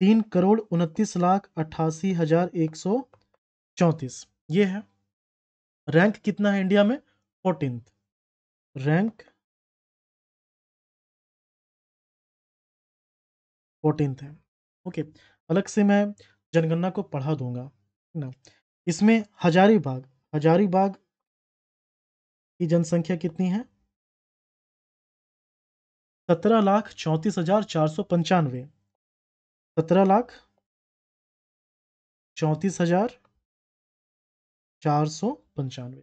Speaker 1: तीन करोड़ उनतीस लाख अट्ठासी हज़ार एक सौ चौंतीस ये है रैंक कितना है इंडिया में फोर्टीन रैंक फोर्टीन है ओके अलग से मैं जनगणना को पढ़ा दूंगा ना इसमें हजारीबाग हजारीबाग की जनसंख्या कितनी है सत्रह लाख चौंतीस हजार चार सौ पंचानवे
Speaker 2: सत्रह लाख चौंतीस हजार चार सौ पंचानवे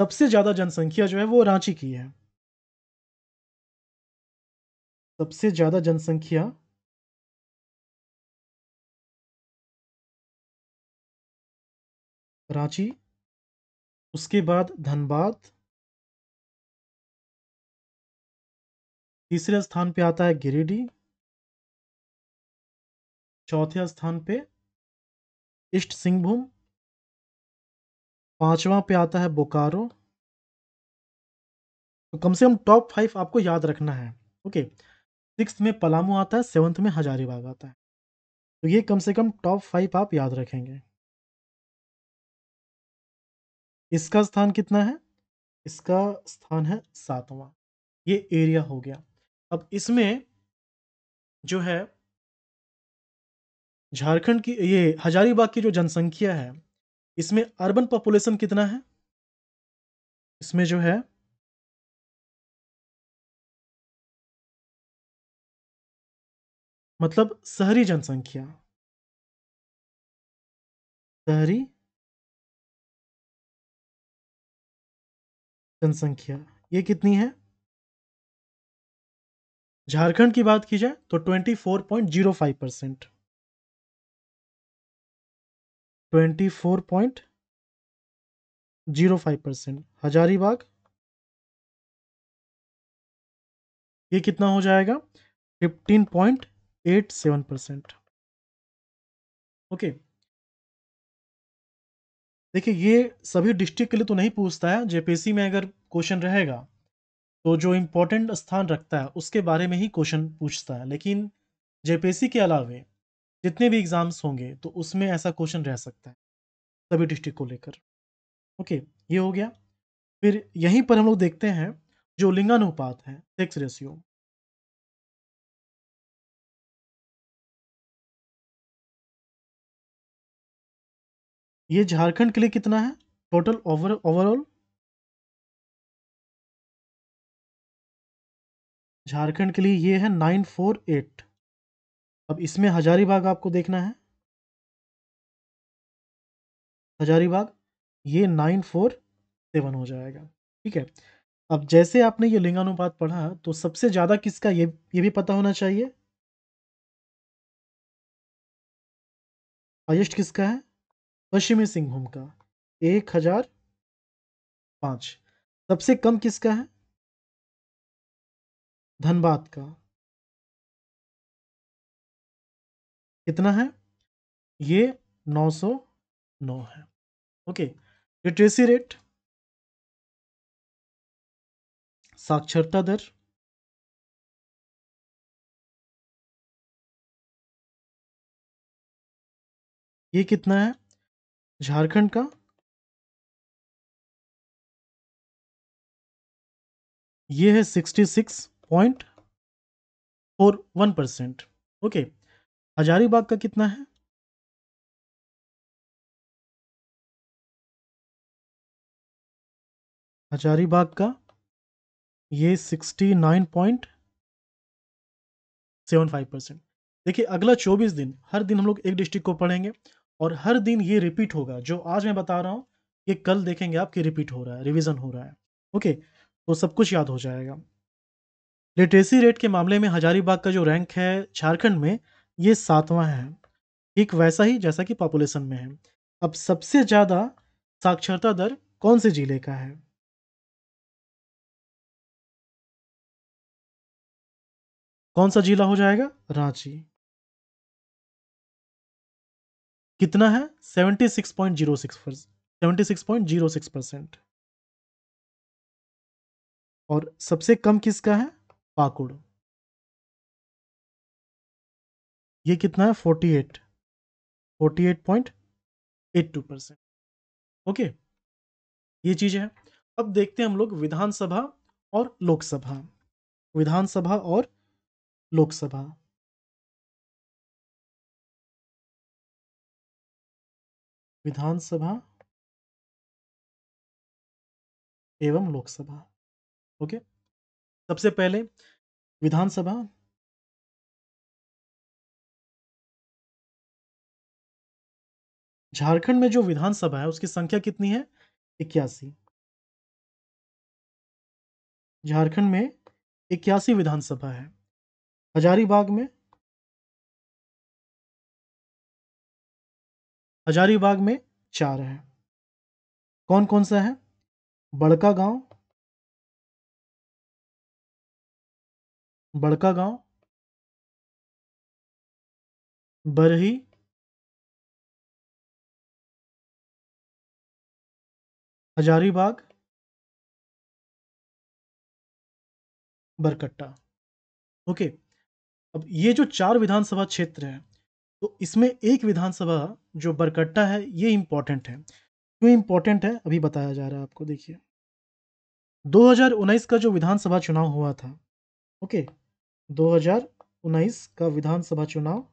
Speaker 2: सबसे ज्यादा जनसंख्या जो है वो रांची की है सबसे ज्यादा जनसंख्या रांची उसके बाद धनबाद तीसरे स्थान पे आता है गिरिडीह चौथे स्थान पे ईस्ट सिंहभूम
Speaker 1: पांचवा पे आता है बोकारो तो कम से कम टॉप फाइव आपको याद रखना है ओके सिक्स में पलामू आता है सेवन्थ में हजारीबाग आता है तो ये कम से कम टॉप फाइव आप याद रखेंगे इसका स्थान कितना है इसका स्थान है सातवां ये एरिया हो गया अब इसमें जो है झारखंड की ये हजारीबाग की जो जनसंख्या है इसमें अर्बन पॉपुलेशन कितना है इसमें जो है
Speaker 2: मतलब शहरी जनसंख्या शहरी जनसंख्या ये कितनी है झारखंड की बात की जाए तो
Speaker 1: 24.05 परसेंट 24.05 परसेंट हजारीबाग
Speaker 2: ये कितना हो जाएगा
Speaker 1: 15.87 परसेंट ओके okay. देखिए ये सभी डिस्ट्रिक्ट के लिए तो नहीं पूछता है जेपीसी में अगर क्वेश्चन रहेगा तो जो इम्पोर्टेंट स्थान रखता है उसके बारे में ही क्वेश्चन पूछता है लेकिन जेपीसी के अलावे जितने भी एग्ज़ाम्स होंगे तो उसमें ऐसा क्वेश्चन रह सकता है सभी डिस्ट्रिक्ट को लेकर ओके ये हो गया फिर यहीं पर हम लोग देखते हैं जो लिंगानुपात है सेक्स रेशियो
Speaker 2: ये झारखंड के लिए कितना है टोटल ओवर ओवरऑल झारखंड के लिए ये है नाइन फोर एट अब इसमें हजारीबाग आपको देखना है
Speaker 1: हजारीबाग ये नाइन फोर सेवन हो जाएगा ठीक है अब जैसे आपने ये लिंगानुपात पढ़ा तो सबसे ज़्यादा किसका ये ये भी पता होना चाहिए हाइस्ट किसका है
Speaker 2: पश्चिमी सिंहभूम का एक हजार पांच सबसे कम किसका है धनबाद का कितना है ये 909 है ओके लिटरेसी रेट साक्षरता दर ये कितना है झारखंड का ये है sixty six point four one percent okay Hazaribagh का कितना है हजारीबाग का
Speaker 1: ये sixty nine point seven five percent देखिए अगला चौबीस दिन हर दिन हम लोग एक डिस्ट्रिक्ट को पढ़ेंगे और हर दिन ये रिपीट होगा जो आज मैं बता रहा हूँ ये कल देखेंगे आप कि रिपीट हो रहा है रिविज़न हो रहा है ओके तो सब कुछ याद हो जाएगा लिटरेसी रेट के मामले में हजारीबाग का जो रैंक है झारखंड में ये सातवां है एक वैसा ही जैसा कि पॉपुलेशन में है अब सबसे ज़्यादा साक्षरता दर कौन से जिले का है
Speaker 2: कौन सा जिला हो जाएगा रांची कितना है seventy six point zero six seventy six point zero six percent और सबसे कम किसका है पाकुड़
Speaker 1: ये कितना है forty eight forty eight point eight two percent okay ये चीज है अब देखते हैं हम लोग विधानसभा और लोकसभा विधानसभा और लोकसभा
Speaker 2: विधानसभा एवं लोकसभा ओके सबसे पहले विधानसभा झारखंड
Speaker 1: में जो विधानसभा है उसकी संख्या कितनी है इक्यासी झारखंड में इक्यासी विधानसभा है हजारीबाग में
Speaker 2: हजारीबाग में चार है कौन कौन सा है बड़का गांव बड़का गांव बरही हजारीबाग
Speaker 1: बरकट्टा ओके अब ये जो चार विधानसभा क्षेत्र हैं तो इसमें एक विधानसभा जो बरकट्टा है ये इम्पोर्टेंट है क्यों इम्पोर्टेंट है अभी बताया जा रहा है आपको देखिए 2019 का जो विधानसभा चुनाव हुआ था ओके 2019 का विधानसभा चुनाव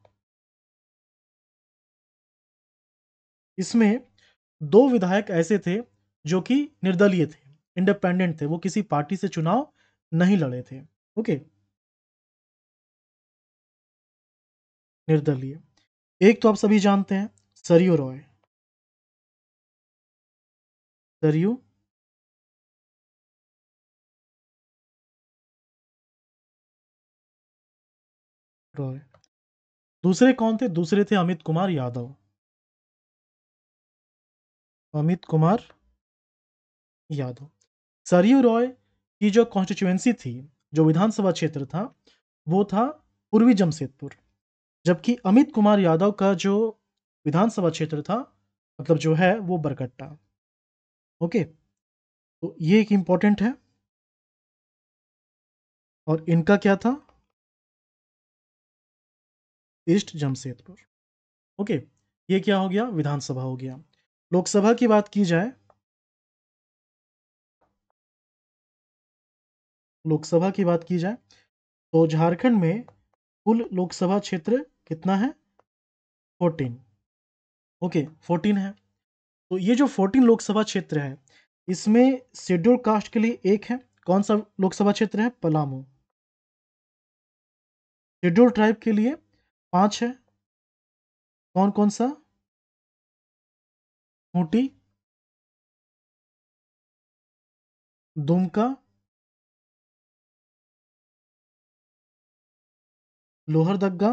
Speaker 1: इसमें दो विधायक ऐसे थे जो कि निर्दलीय थे इंडिपेंडेंट थे वो किसी पार्टी से चुनाव नहीं लड़े थे ओके निर्दलीय एक तो आप सभी जानते हैं सरयू रॉय
Speaker 2: सरयू रॉय दूसरे कौन थे दूसरे थे अमित कुमार यादव
Speaker 1: अमित कुमार यादव सरयू रॉय की जो कॉन्स्टिट्यूएंसी थी जो विधानसभा क्षेत्र था वो था पूर्वी जमशेदपुर जबकि अमित कुमार यादव का जो विधानसभा क्षेत्र था मतलब जो है वो बरकट्टा ओके तो ये एक इंपॉर्टेंट है
Speaker 2: और इनका क्या था ईस्ट जमशेदपुर ओके ये क्या हो गया विधानसभा हो गया लोकसभा की बात की जाए
Speaker 1: लोकसभा की बात की जाए तो झारखंड में कुल लोकसभा क्षेत्र कितना है फोर्टीन ओके फोर्टीन है तो ये जो फोर्टीन लोकसभा क्षेत्र है इसमें शेड्यूल कास्ट के लिए एक है कौन सा लोकसभा क्षेत्र है पलामू शेड्यूल ट्राइब
Speaker 2: के लिए पांच है कौन कौन सा मोटी दुमका लोहरदग्गा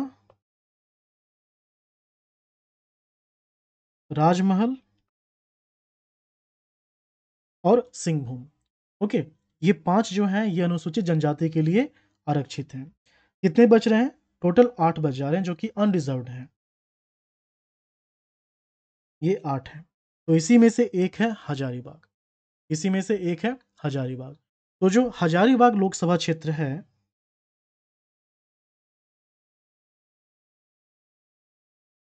Speaker 2: राजमहल
Speaker 1: और सिंहभूम ओके ये पांच जो हैं ये अनुसूचित जनजाति के लिए आरक्षित हैं कितने बच रहे हैं टोटल आठ बच जा रहे हैं जो कि अनरिजर्व हैं ये आठ हैं तो इसी में से एक है हजारीबाग इसी में से एक है हजारीबाग तो जो हजारीबाग लोकसभा क्षेत्र है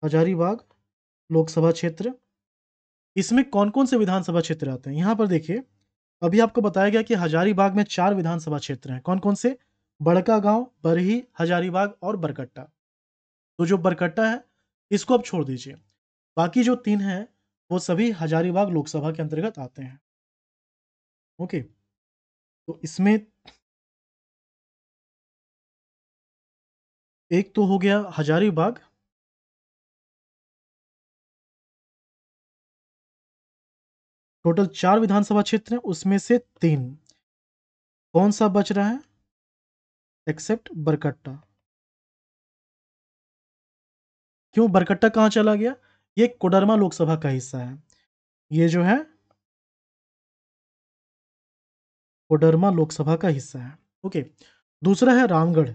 Speaker 1: हजारीबाग लोकसभा क्षेत्र इसमें कौन कौन से विधानसभा क्षेत्र आते हैं यहाँ पर देखिए अभी आपको बताया गया कि हजारीबाग में चार विधानसभा क्षेत्र हैं कौन कौन से बड़का गांव बरही हजारीबाग और बरकट्टा तो जो बरकट्टा है इसको आप छोड़ दीजिए बाकी जो तीन हैं वो सभी हजारीबाग लोकसभा के अंतर्गत आते हैं ओके
Speaker 2: तो इसमें एक तो हो गया हजारीबाग टोटल चार विधानसभा क्षेत्र हैं उसमें से तीन
Speaker 1: कौन सा बच रहा है एक्सेप्ट बरकट्टा क्यों बरकट्टा कहाँ चला गया ये कोडरमा लोकसभा का हिस्सा
Speaker 2: है ये जो है कोडरमा
Speaker 1: लोकसभा का हिस्सा है ओके दूसरा है रामगढ़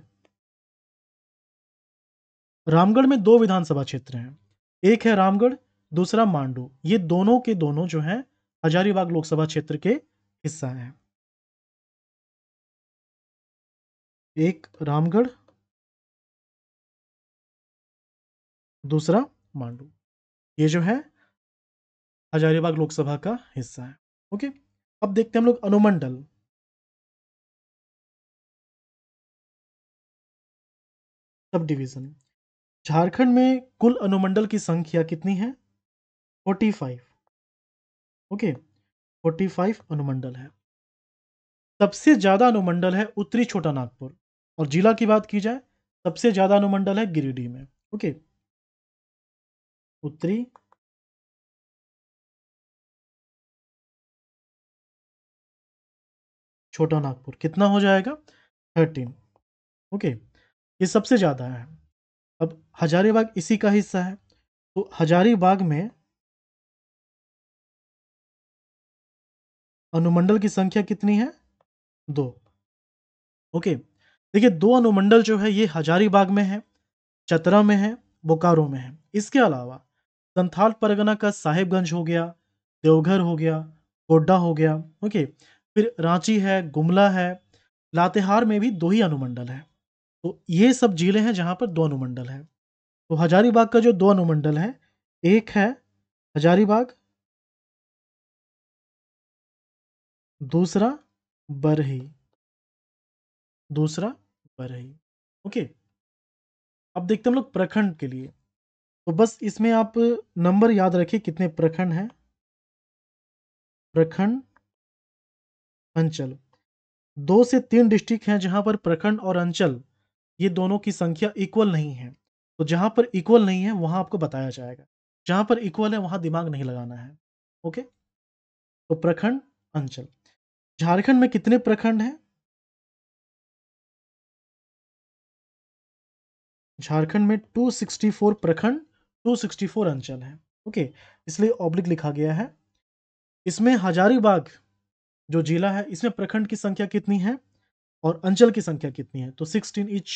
Speaker 1: रामगढ़ में दो विधानसभा क्षेत्र हैं एक है रामगढ़ दूसरा मांडू ये दोनों के दोनों जो हैं हजारीबाग लोकसभा क्षेत्र के हिस्सा है
Speaker 2: एक रामगढ़ दूसरा मांडू ये जो है हजारीबाग लोकसभा का हिस्सा है ओके अब देखते हैं हम लोग अनुमंडल सब
Speaker 1: डिवीजन झारखंड में कुल अनुमंडल की संख्या कितनी है forty five okay forty five अनुमंडल है सबसे ज़्यादा अनुमंडल है उत्तरी छोटा नागपुर और जिला की बात की जाए सबसे ज़्यादा अनुमंडल है गिरिडीह में ओके उत्तरी छोटा नागपुर कितना हो जाएगा थर्टीन ओके ये सबसे ज़्यादा है अब हजारीबाग इसी का हिस्सा है तो हजारीबाग में
Speaker 2: अनुमंडल की संख्या कितनी है
Speaker 1: दो ओके देखिए दो अनुमंडल जो है ये हजारीबाग में है चतरा में है बोकारो में है इसके अलावा संथाल परगना का साहिबगंज हो गया देवघर हो गया गोड्डा हो गया ओके फिर रांची है गुमला है लातेहार में भी दो ही अनुमंडल है तो ये सब जिले हैं जहाँ पर दो अनुमंडल है तो हजारीबाग का जो दो अनुमंडल है एक है हजारीबाग
Speaker 2: दूसरा बरही
Speaker 1: दूसरा बरही ओके अब देखते हम लोग प्रखंड के लिए तो बस इसमें आप नंबर याद रखिए कितने प्रखंड हैं प्रखंड अंचल दो से तीन डिस्ट्रिक्ट हैं जहां पर प्रखंड और अंचल ये दोनों की संख्या इक्वल नहीं है तो जहां पर इक्वल नहीं है वहां आपको बताया जाएगा जहां पर इक्वल है वहां दिमाग नहीं लगाना है ओके तो प्रखंड अंचल झारखंड में कितने प्रखंड हैं झारखंड में 264 प्रखंड 264 अंचल हैं ओके इसलिए ऑब्लिक लिखा गया है इसमें हजारीबाग जो जिला है इसमें प्रखंड की संख्या कितनी है और अंचल की संख्या कितनी है तो 16 इंच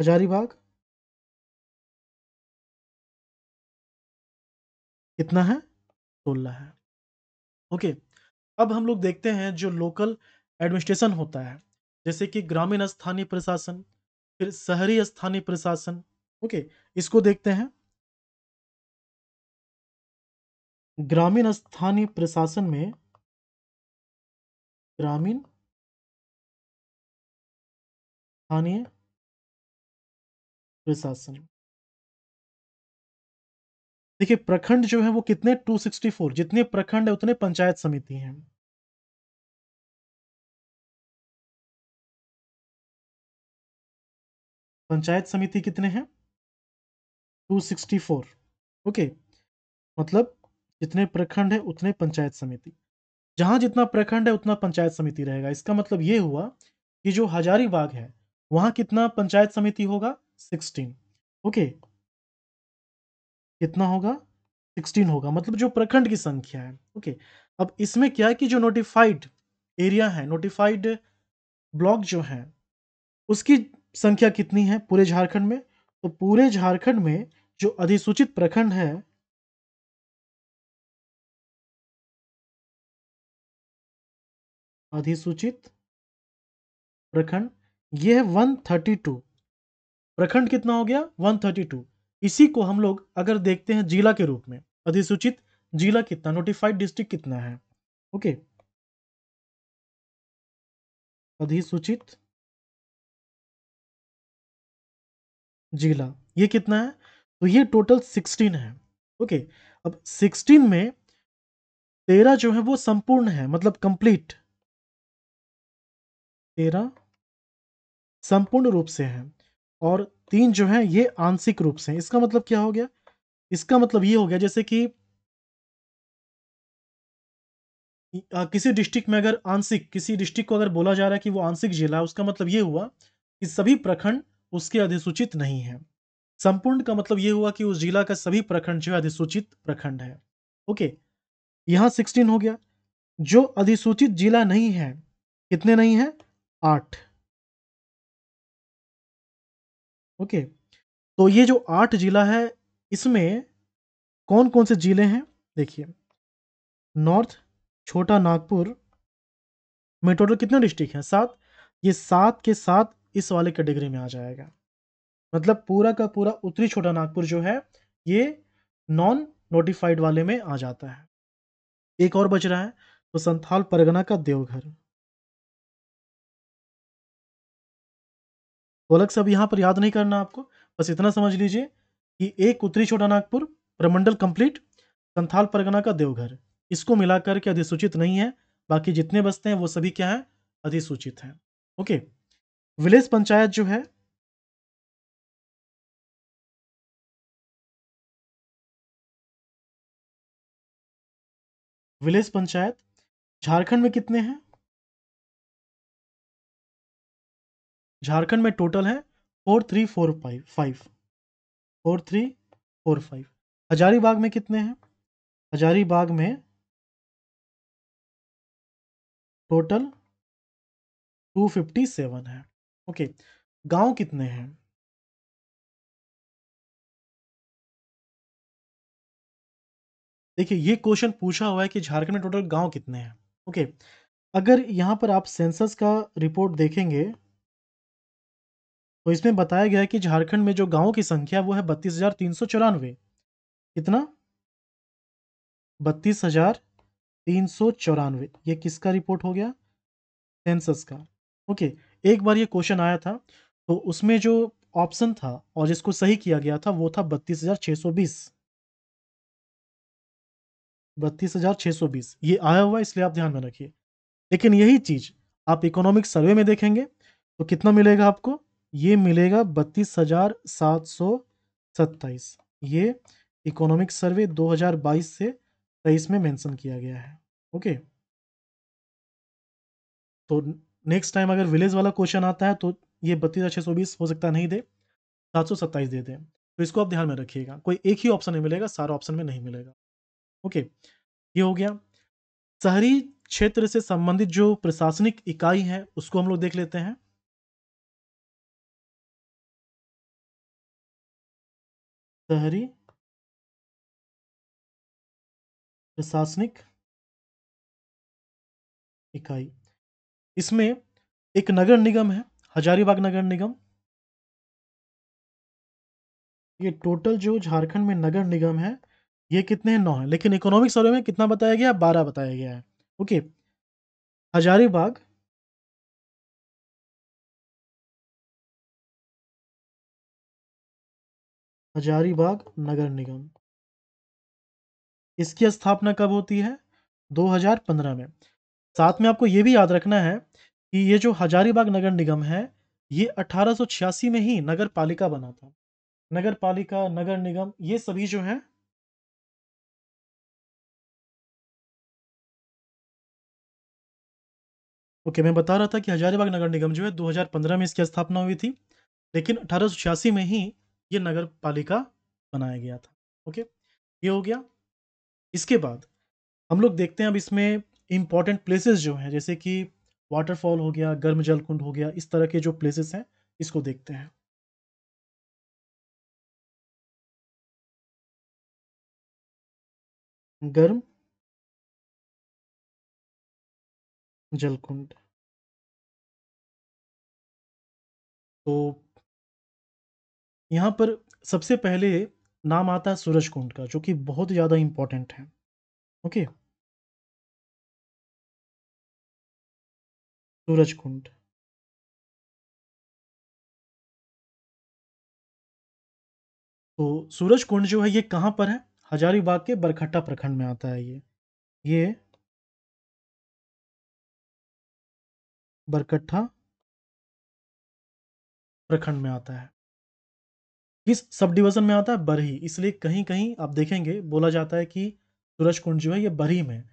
Speaker 2: हजारीबाग कितना
Speaker 1: है सोलह है ओके अब हम लोग देखते हैं जो लोकल एडमिनिस्ट्रेशन होता है जैसे कि ग्रामीण स्थानीय प्रशासन फिर शहरी स्थानीय प्रशासन ओके इसको देखते हैं
Speaker 2: ग्रामीण स्थानीय प्रशासन में ग्रामीण स्थानीय प्रशासन देखिए प्रखंड जो है वो कितने 264 जितने प्रखंड है उतने पंचायत समिति हैं। पंचायत
Speaker 1: समिति कितने हैं? 264 ओके। मतलब जितने प्रखंड है उतने पंचायत समिति। जहां जितना प्रखंड है उतना पंचायत समिति रहेगा। इसका मतलब ये हुआ कि जो हज़ारीबाग है, वहां कितना पंचायत समिति होगा? 16 ओके। कितना होगा सिक्सटीन होगा मतलब जो प्रखंड की संख्या है ओके अब इसमें क्या है कि जो नोटिफाइड एरिया है नोटिफाइड ब्लॉक जो है उसकी संख्या कितनी है पूरे झारखंड में तो पूरे झारखंड में जो अधिसूचित प्रखंड है अधिसूचित प्रखंड यह है 132 प्रखंड कितना हो गया 132 इसी को हम लोग अगर देखते हैं जिला के रूप में अधिसूचित जिला कितना नोटिफाइड डिस्ट्रिक्ट कितना है ओके
Speaker 2: अधिसूचित
Speaker 1: जिला ये कितना है तो ये टोटल सिक्सटीन है ओके अब सिक्सटीन में तेरह जो है वो संपूर्ण है मतलब कंप्लीट तेरह संपूर्ण रूप से है और तीन जो है ये आंशिक रूप से इसका मतलब क्या हो गया इसका मतलब ये हो गया जैसे कि किसी डिस्ट्रिक्ट में अगर आंशिक किसी डिस्ट्रिक्ट को अगर बोला जा रहा है कि वो आंशिक जिला है उसका मतलब ये हुआ कि सभी प्रखंड उसके अधिसूचित नहीं है संपूर्ण का मतलब ये हुआ कि उस जिला का सभी प्रखंड जो है अधिसूचित प्रखंड है ओके यहां सिक्सटीन हो गया जो अधिसूचित जिला नहीं है
Speaker 2: कितने नहीं है आठ ओके
Speaker 1: तो ये जो आठ जिला है इसमें कौन कौन से जिले हैं देखिए नॉर्थ छोटा नागपुर में टोटल कितने डिस्ट्रिक्ट हैं सात ये सात के साथ इस वाले कैटेगरी में आ जाएगा मतलब पूरा का पूरा उत्तरी छोटा नागपुर जो है ये नॉन नोटिफाइड वाले में आ जाता है एक और बच रहा है तो संथाल परगना का देवघर तो अलग से अब यहाँ पर याद नहीं करना आपको बस इतना समझ लीजिए कि एक उत्तरी छोटा नागपुर प्रमंडल कंप्लीट संथाल परगना का देवघर इसको मिलाकर के अधिसूचित नहीं है बाकी जितने बसते हैं वो सभी क्या है अधिसूचित हैं ओके विलेज पंचायत जो है
Speaker 2: विलेज पंचायत झारखंड में कितने हैं झारखंड में टोटल है four three four five five four three four five Hazaribagh में कितने हैं हजारीबाग में टोटल टू फिफ्टी सेवन है ओके गांव कितने हैं
Speaker 1: देखिए ये क्वेश्चन पूछा हुआ है कि झारखंड में टोटल गांव कितने हैं ओके अगर यहाँ पर आप सेंसस का रिपोर्ट देखेंगे तो इसमें बताया गया है कि झारखंड में जो गाँव की संख्या वो है बत्तीस हजार तीन सौ चौरानवे कितना बत्तीस हजार तीन सौ चौरानवे ये किसका रिपोर्ट हो गया सेंसस का ओके एक बार ये क्वेश्चन आया था तो उसमें जो ऑप्शन था और जिसको सही किया गया था वो था बत्तीस हजार छह सौ बीस बत्तीस हजार छह सौ बीस ये आया हुआ इसलिए आप ध्यान में रखिए लेकिन यही चीज़ आप इकोनॉमिक सर्वे में देखेंगे तो कितना मिलेगा आपको ये मिलेगा बत्तीस हज़ार सात सौ सत्ताईस ये इकोनॉमिक सर्वे 2022 से तेईस में मेंशन किया गया है ओके तो नेक्स्ट टाइम अगर विलेज वाला क्वेश्चन आता है तो ये बत्तीस छः सौ बीस हो सकता नहीं दे सात सौ सत्ताईस दे दें तो इसको आप ध्यान में रखिएगा कोई एक ही ऑप्शन नहीं मिलेगा सारा ऑप्शन में नहीं मिलेगा ओके ये हो गया शहरी क्षेत्र से संबंधित जो प्रशासनिक इकाई है उसको हम लोग देख लेते हैं
Speaker 2: शहरी प्रशासनिक इकाई
Speaker 1: इसमें एक नगर निगम है हजारीबाग नगर निगम ये टोटल जो झारखंड में नगर निगम है ये कितने हैं नौ है लेकिन इकोनॉमिक सर्वे में कितना बताया गया बारह बताया गया है ओके हजारीबाग हजारीबाग नगर निगम इसकी स्थापना कब होती है 2015 में साथ में आपको ये भी याद रखना है कि ये जो हजारीबाग नगर निगम है ये अठारह में ही नगर पालिका बना था नगर पालिका नगर निगम ये सभी जो हैं ओके okay, मैं बता रहा था कि हजारीबाग नगर निगम जो है 2015 में इसकी स्थापना हुई थी लेकिन अठारह में ही ये नगर पालिका बनाया गया था ओके ये हो गया इसके बाद हम लोग देखते हैं अब इसमें इम्पॉर्टेंट प्लेसेस जो हैं जैसे कि वाटरफॉल हो गया गर्म जल कुंड हो गया इस तरह के जो प्लेसेस हैं इसको देखते हैं
Speaker 2: गर्म जलकुंड तो
Speaker 1: यहाँ पर सबसे पहले नाम आता है सूरज कुंड का जो कि बहुत ज़्यादा इम्पोर्टेंट है ओके
Speaker 2: सूरज कुंड तो सूरज कुंड जो है ये कहाँ पर है हजारीबाग के बरखट्टा प्रखंड में आता है ये ये
Speaker 1: बरकट्ठा प्रखंड में आता है किस सब डिवीजन में आता है बरही इसलिए कहीं कहीं आप देखेंगे बोला जाता है कि सूरज कुंड जो है ये बरही में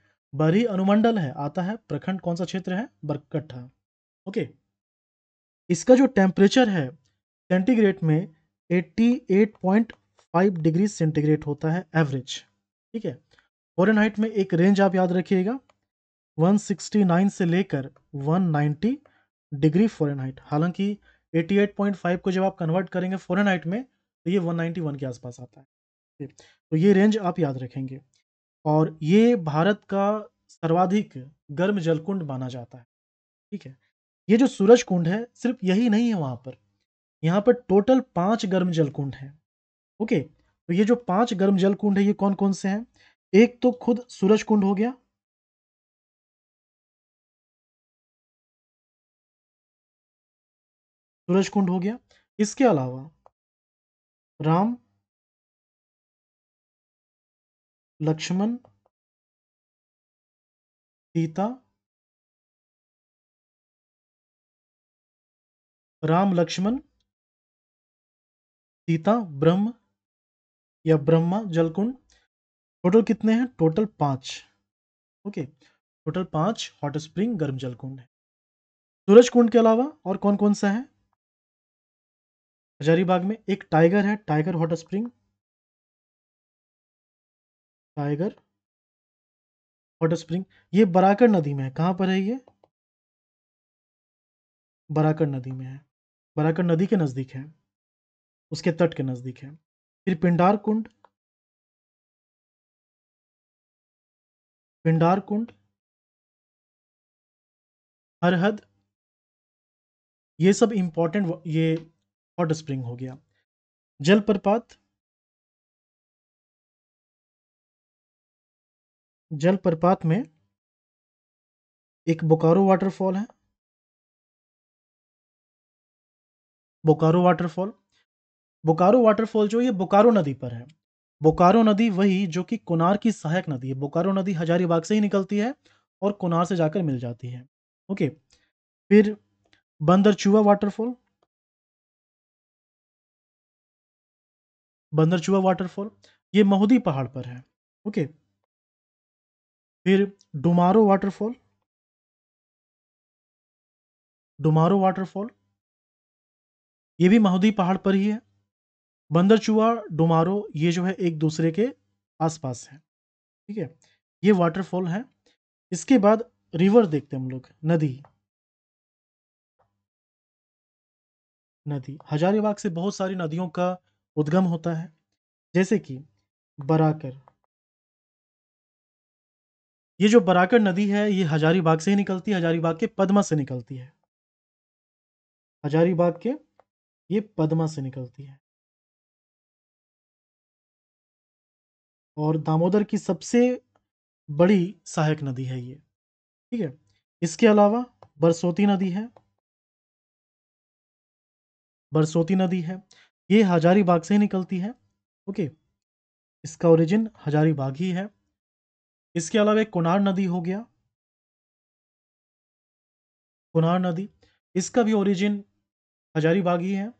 Speaker 1: बरही अनुमंडल है आता है प्रखंड कौन सा क्षेत्र है बरकट्ठा ओके इसका जो टेम्परेचर है सेंटीग्रेड में 88.5 डिग्री सेंटीग्रेड होता है एवरेज ठीक है फॉरन हाइट में एक रेंज आप याद रखिएगा 169 से लेकर 190 डिग्री फॉरन हाइट हालांकि 88.5 को जब आप कन्वर्ट करेंगे फॉरन हाइट में तो ये 191 के आसपास आता है तो ये रेंज आप याद रखेंगे और ये भारत का सर्वाधिक गर्म जलकुंड माना जाता है ठीक है ये जो सूरज कुंड है सिर्फ यही नहीं है वहाँ पर यहाँ पर टोटल पाँच गर्म जल कुंड हैं ओके तो ये जो पाँच गर्म जल कुंड है ये कौन कौन से हैं एक
Speaker 2: तो खुद सूरज कुंड हो गया सूरज कुंड हो गया इसके अलावा राम लक्ष्मण सीता राम लक्ष्मण
Speaker 1: सीता ब्रह्म या ब्रह्मा जलकुंड टोटल कितने हैं टोटल पांच ओके टोटल पांच हॉट स्प्रिंग गर्म जलकुंड है सूरज कुंड के अलावा और कौन कौन सा है हजारीबाग में
Speaker 2: एक टाइगर है tiger hot spring tiger hot spring ये बराकर नदी में है कहाँ पर है ये बराकर नदी में है बराकर नदी के नज़दीक है उसके तट के नज़दीक है फिर पिंडार कुंड पिंडार कुंड हरहद ये सब इंपॉर्टेंट ये हॉट स्प्रिंग हो गया जलप्रपात जलप्रपात में एक बोकारो वाटरफॉल है
Speaker 1: बोकारो वाटरफॉल बोकारो वाटरफॉल जो ये बोकारो नदी पर है बोकारो नदी वही जो कि कुनार की सहायक नदी है बोकारो नदी हजारीबाग से ही निकलती है और कुनार से जाकर मिल जाती है ओके फिर बंदरचुआ वाटरफॉल
Speaker 2: बंदरचुआ वाटरफॉल ये महुदी पहाड़ पर है ओके फिर डुमारो वाटरफॉल
Speaker 1: डुमारो वाटरफॉल ये भी महुदी पहाड़ पर ही है बंदरचुआ डुमारो ये जो है एक दूसरे के आसपास है ठीक है ये वाटरफॉल है इसके बाद रिवर देखते हैं हम लोग नदी नदी हजारीबाग से बहुत सारी नदियों का उद्गम होता है जैसे कि बराकर ये जो बराकर नदी है ये हजारीबाग से ही निकलती है हजारीबाग के पद्मा से निकलती है हजारीबाग के ये पद्मा से निकलती है
Speaker 2: और दामोदर की सबसे
Speaker 1: बड़ी सहायक नदी है ये ठीक है इसके अलावा बरसोती नदी है बरसोती नदी है ये हजारीबाग से ही निकलती है ओके इसका ओरिजिन हजारीबाग ही है इसके अलावा एक कुनार नदी हो गया
Speaker 2: कुनार नदी इसका भी ओरिजिन हजारीबाग ही है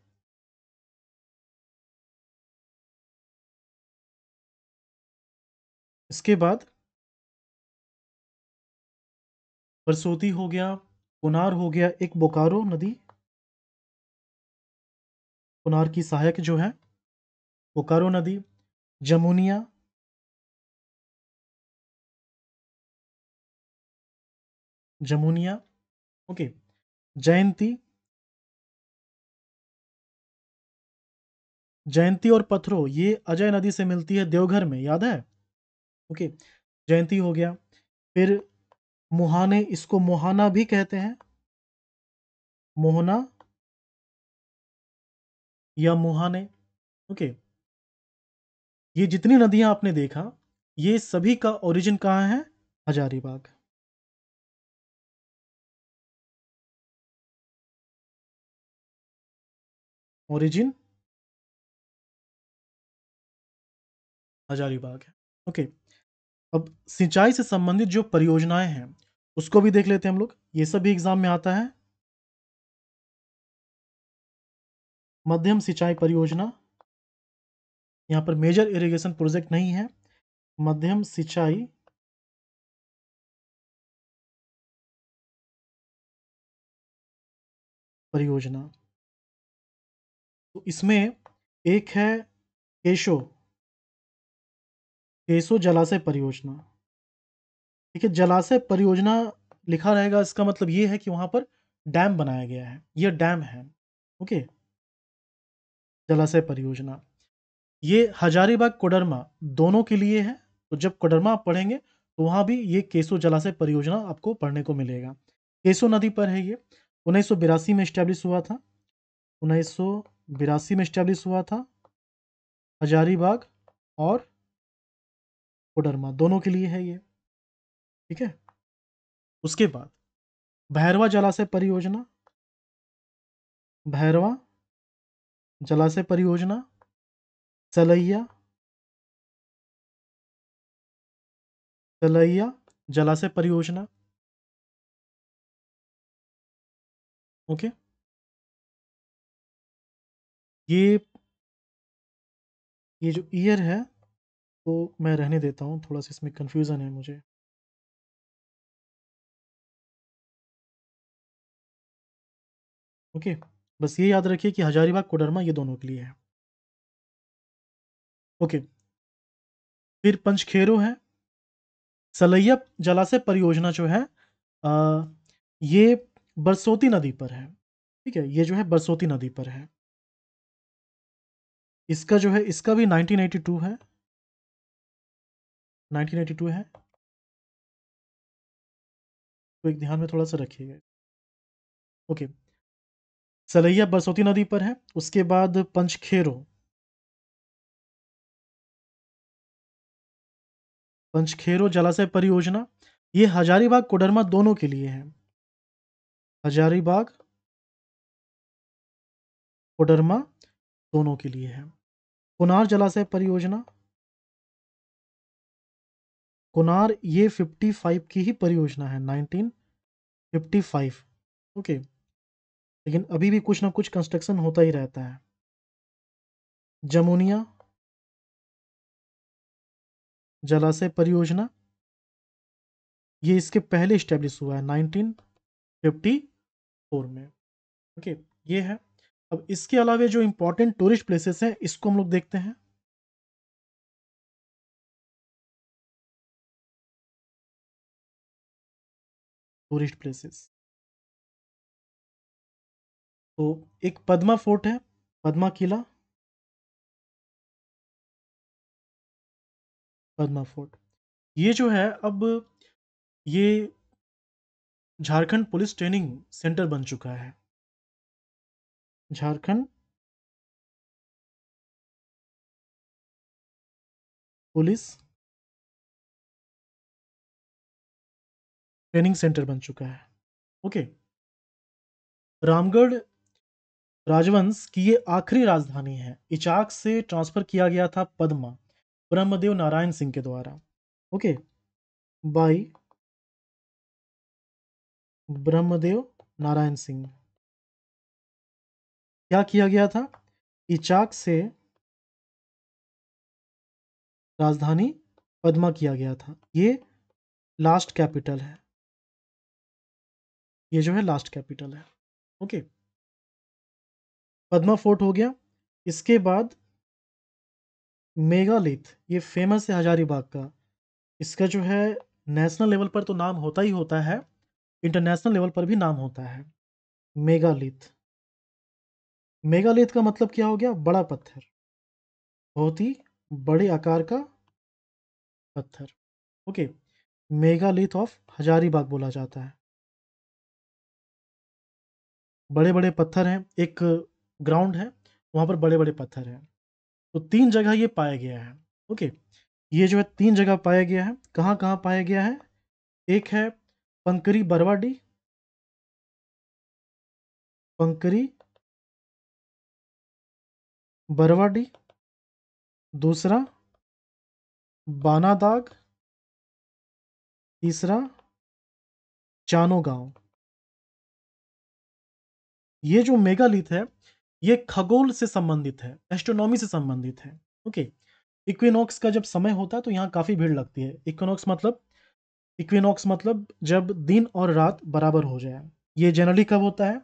Speaker 2: इसके बाद परसोती हो गया कुनार हो गया एक बोकारो नदी कुनार की सहायक जो है बोकारो नदी जमुनिया जमुनिया ओके जयंती
Speaker 1: जयंती और पथरो ये अजय नदी से मिलती है देवघर में याद है ओके जयंती हो गया फिर मोहाने इसको मोहाना भी कहते हैं मोहना या मुहाने
Speaker 2: ओके ये जितनी नदियां आपने देखा ये सभी का ओरिजिन कहाँ है हजारीबाग ओरिजिन
Speaker 1: हजारीबाग है ओके अब सिंचाई से संबंधित जो परियोजनाएं हैं उसको भी देख लेते हैं हम लोग ये सब भी एग्जाम में आता है मध्यम सिंचाई परियोजना
Speaker 2: यहाँ पर मेजर इरिगेशन प्रोजेक्ट नहीं है मध्यम सिंचाई परियोजना तो इसमें
Speaker 1: एक है केशो केशो जलाशय परियोजना ठीक है जलाशय परियोजना लिखा रहेगा इसका मतलब ये है कि वहां पर डैम बनाया गया है यह डैम है ओके जलाशय परियोजना ये हजारीबाग कोडरमा दोनों के लिए है तो जब कोडरमा आप पढ़ेंगे तो वहाँ भी ये केसो जलाशय परियोजना आपको पढ़ने को मिलेगा केसो नदी पर है ये उन्नीस में इस्टेब्लिश हुआ था उन्नीस में इस्टेब्लिश हुआ था हजारीबाग और कोडरमा दोनों के
Speaker 2: लिए है ये ठीक है उसके बाद भैरवा जलाशय परियोजना भैरवा जलाशय परियोजना सलैया सलैया जलाशय परियोजना ओके ये ये जो ईयर है तो मैं रहने देता हूँ थोड़ा सा इसमें कंफ्यूजन है मुझे ओके okay? बस ये याद रखिए कि हजारीबाग कोडरमा ये दोनों के लिए है
Speaker 1: ओके फिर पंचखेरो है सलैया जलाशय परियोजना जो है आ, ये बरसोती नदी पर है ठीक है ये जो है बरसोती नदी पर है इसका जो है इसका भी 1982 है 1982
Speaker 2: है तो एक ध्यान में थोड़ा सा रखिएगा ओके सलैया बरसौती नदी पर है उसके बाद पंचखेरो पंचखेरो
Speaker 1: जलाशय परियोजना ये हजारीबाग कोडरमा दोनों के लिए है हजारीबाग कोडरमा दोनों के लिए है कुनार जलाशय परियोजना कुनार ये 55 की ही परियोजना है 1955 ओके okay. लेकिन अभी भी कुछ ना कुछ कंस्ट्रक्शन होता ही रहता है।
Speaker 2: जमुनिया जलाशय परियोजना
Speaker 1: ये इसके पहले स्टैब्लिश हुआ है 1954 में। ओके ये है। अब इसके अलावा जो इंपॉर्टेंट टूरिस्ट प्लेसेस हैं
Speaker 2: इसको हम लोग देखते हैं। टूरिस्ट प्लेसेस तो एक पद्मा फोर्ट है पद्मा किला पद्मा फोर्ट ये जो है अब ये झारखंड पुलिस ट्रेनिंग सेंटर बन चुका है झारखंड पुलिस ट्रेनिंग सेंटर बन चुका है ओके
Speaker 1: रामगढ़ राजवंश की ये आखिरी राजधानी है इचाक से ट्रांसफर किया गया था पद्मा ब्रह्मदेव नारायण सिंह के द्वारा ओके बाई ब्रह्मदेव
Speaker 2: नारायण सिंह क्या किया गया था इचाक से राजधानी पद्मा किया गया था ये लास्ट कैपिटल है ये जो है लास्ट कैपिटल
Speaker 1: है ओके okay. पदमा फोर्ट हो गया इसके बाद मेगालिथ ये फेमस है हजारीबाग का इसका जो है नेशनल लेवल पर तो नाम होता ही होता है इंटरनेशनल लेवल पर भी नाम होता है मेगालिथ मेगालिथ का मतलब क्या हो गया बड़ा पत्थर
Speaker 2: बहुत ही बड़े आकार का पत्थर ओके
Speaker 1: मेगालिथ ऑफ हजारीबाग बोला जाता है बड़े बड़े पत्थर हैं एक ग्राउंड है वहाँ पर बड़े बड़े पत्थर हैं तो तीन जगह ये पाया गया है ओके ये जो है तीन जगह पाया गया है कहाँ कहाँ पाया गया है एक है पंकरी बरवाडी
Speaker 2: पंकरी बरवाडी दूसरा बानादाग तीसरा चानो गांव
Speaker 1: ये जो मेगालिथ है ये खगोल से संबंधित है एस्ट्रोनॉमी से संबंधित है ओके इक्विनॉक्स का जब समय होता है तो यहाँ काफ़ी भीड़ लगती है इक्विनॉक्स मतलब इक्विनॉक्स मतलब जब दिन और रात बराबर हो जाए ये जनरली कब होता है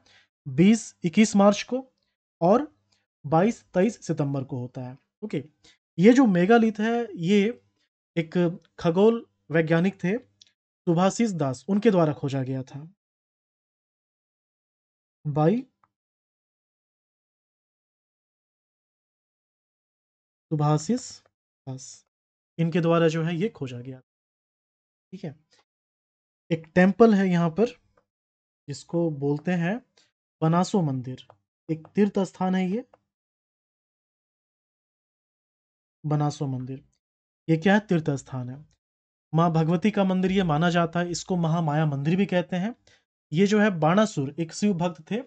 Speaker 1: 20 21 मार्च को और 22 23 सितंबर को होता है ओके ये जो मेगालिथ है ये एक खगोल वैज्ञानिक थे सुभाषिस दास उनके द्वारा खोजा गया था बाई सुभाषिस दास इनके द्वारा जो है ये खोजा गया ठीक है एक टेम्पल है यहाँ पर जिसको बोलते हैं बनासो मंदिर एक तीर्थ स्थान है ये बनासो मंदिर ये क्या है तीर्थ स्थान है माँ भगवती का मंदिर ये माना जाता है इसको महामाया मंदिर भी कहते हैं ये जो है बाणासुर एक शिव भक्त थे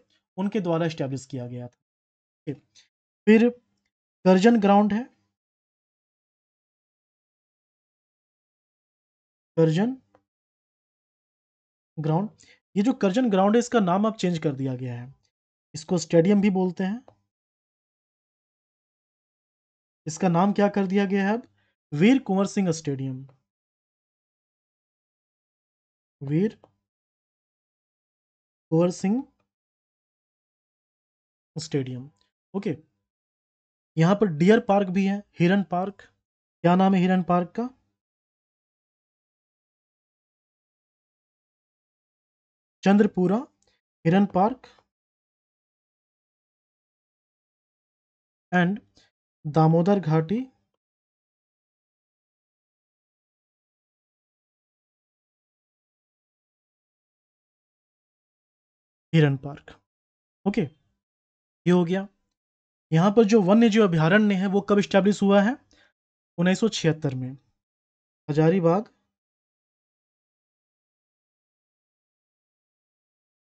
Speaker 1: उनके द्वारा स्टैब्लिश किया गया था फिर
Speaker 2: करजन ग्राउंड है करजन ग्राउंड ये जो करजन ग्राउंड है इसका नाम अब चेंज
Speaker 1: कर दिया गया है इसको स्टेडियम भी बोलते हैं इसका नाम क्या कर दिया गया है अब Veer Kunwar Singh stadium
Speaker 2: Veer Kunwar Singh stadium okay यहां पर डियर पार्क भी है हिरन पार्क क्या नाम है हिरन पार्क का चंद्रपुरा हिरन पार्क एंड दामोदर घाटी हिरन
Speaker 1: पार्क ओके ये हो गया यहाँ पर जो वन्य जीव अभ्यारण्य है वो कब स्टैब्लिश हुआ है उन्नीस में हजारीबाग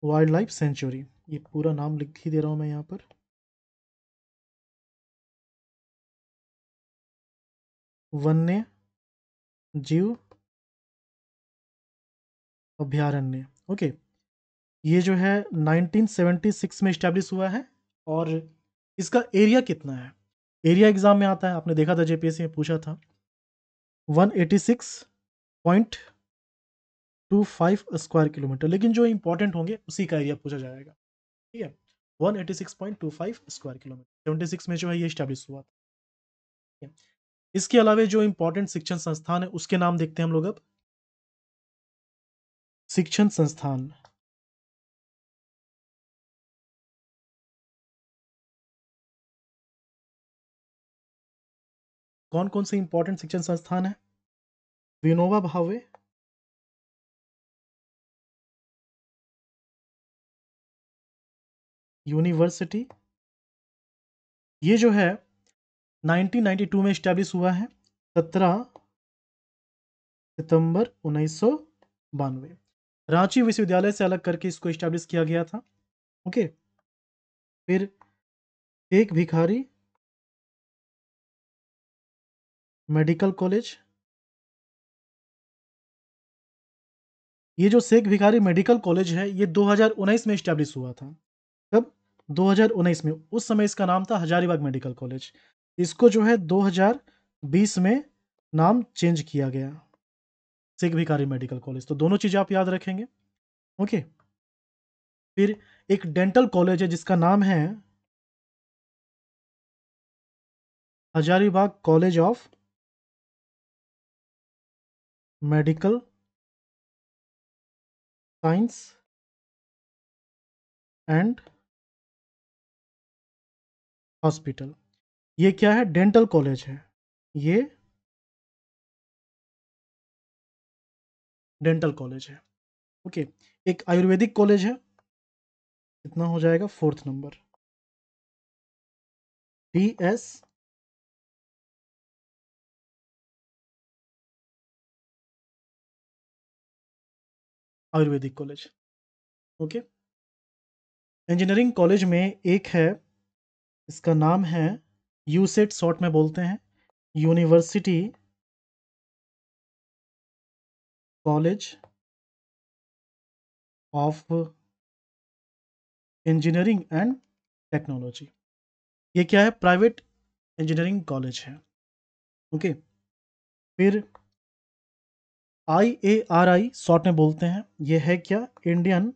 Speaker 2: वाइल्ड लाइफ सेंचुरी ये पूरा नाम लिख ही दे रहा हूँ मैं यहाँ पर वन्य जीव
Speaker 1: अभ्यारण्य ओके ये जो है 1976 में स्टैब्लिश हुआ है और इसका एरिया कितना है एरिया एग्जाम में आता है आपने देखा था जेपीएससी में पूछा था point two five square kilometre लेकिन जो इंपॉर्टेंट होंगे उसी का एरिया पूछा जाएगा ठीक है one eighty six point two five square kilometre seventy six में जो है ये स्टैब्लिश हुआ था इसके अलावा जो इंपॉर्टेंट शिक्षण संस्थान है उसके नाम देखते हैं हम लोग अब
Speaker 2: शिक्षण संस्थान कौन कौन से इंपॉर्टेंट शिक्षण संस्थान है विनोबा भावे यूनिवर्सिटी ये जो है
Speaker 1: 1992 में स्टैब्लिश हुआ है 17 सितंबर उन्नीस रांची विश्वविद्यालय से अलग करके इसको इस्टेब्लिश किया गया था ओके फिर एक भिखारी
Speaker 2: मेडिकल कॉलेज
Speaker 1: ये जो शेख भिखारी मेडिकल कॉलेज है ये 2019 में स्टैब्लिश हुआ था 2019 में उस समय इसका नाम था हजारीबाग मेडिकल कॉलेज इसको जो है 2020 में नाम चेंज किया गया सिख भिकारी मेडिकल कॉलेज तो दोनों चीज़ें आप याद रखेंगे ओके फिर एक डेंटल कॉलेज है जिसका नाम है
Speaker 2: Hazaribagh college of medical science and hospital ये क्या है डेंटल कॉलेज है ये डेंटल कॉलेज है ओके okay. एक आयुर्वेदिक कॉलेज है इतना हो जाएगा fourth number D S Ayurvedic college okay
Speaker 1: engineering college में एक है इसका नाम है यूसेट शॉर्ट में बोलते हैं university
Speaker 2: college of engineering and technology ये क्या है प्राइवेट इंजीनियरिंग
Speaker 1: कॉलेज है ओके okay. फिर आई ए आर आई शॉर्ट में बोलते हैं ये है क्या Indian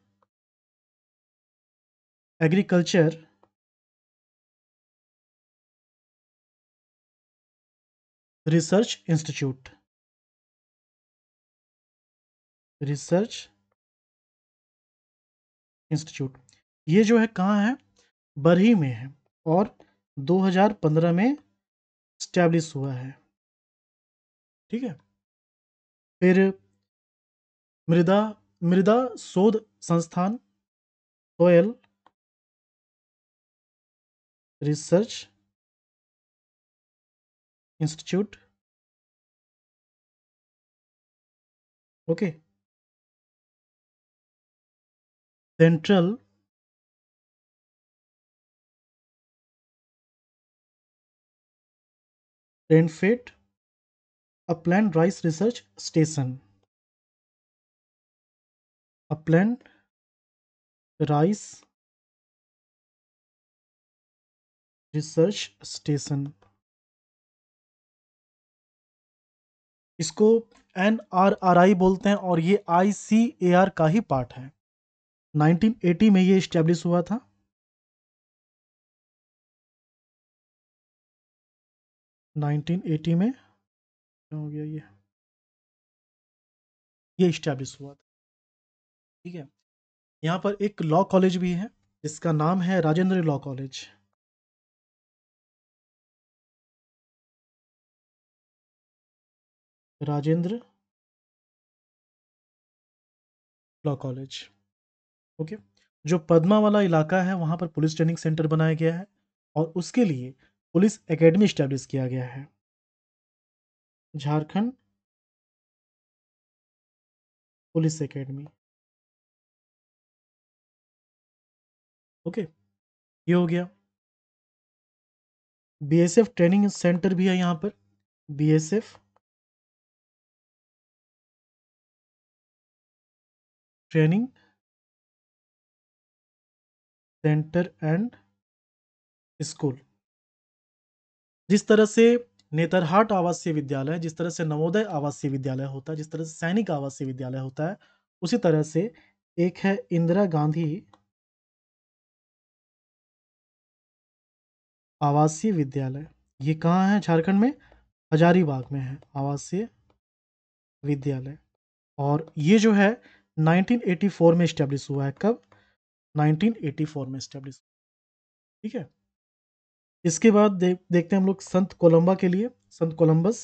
Speaker 2: agriculture research institute
Speaker 1: research institute ये जो है कहाँ है बरही में है और 2015 में स्टैब्लिश हुआ है ठीक है फिर
Speaker 2: मृदा मृदा शोध संस्थान soil research institute okay central A Upland Rice Research Station Upland Rice Research Station
Speaker 1: इसको एन आर आर आई बोलते हैं और ये आई सी ए आर का ही पार्ट है 1980 में ये इस्टेब्लिश
Speaker 2: हुआ था नाइनटीन एटी में क्या हो गया ये ये इस्टेब्लिश हुआ था ठीक है यहाँ पर एक लॉ कॉलेज भी है जिसका नाम है Rajendra law college Rajendra
Speaker 1: law college okay जो पदमा वाला इलाका है वहां पर पुलिस ट्रेनिंग सेंटर बनाया गया है और उसके लिए पुलिस एकेडमी स्टैब्लिश किया गया है झारखंड
Speaker 2: पुलिस एकेडमी ओके ये हो गया बीएसएफ ट्रेनिंग सेंटर भी है यहाँ पर BSF training
Speaker 1: centre and school जिस तरह से नेतरहाट आवासीय विद्यालय जिस तरह से नवोदय आवासीय विद्यालय होता है जिस तरह से सैनिक आवासीय विद्यालय होता है उसी तरह से एक है इंदिरा गांधी आवासीय विद्यालय ये कहाँ है झारखंड में हजारीबाग में है आवासीय विद्यालय और ये जो है 1984 में स्टेब्लिश हुआ है कब 1984 में स्टेब्लिश ठीक है इसके बाद दे, देखते हैं हम लोग संत
Speaker 2: कोलंबा के लिए संत कोलंबस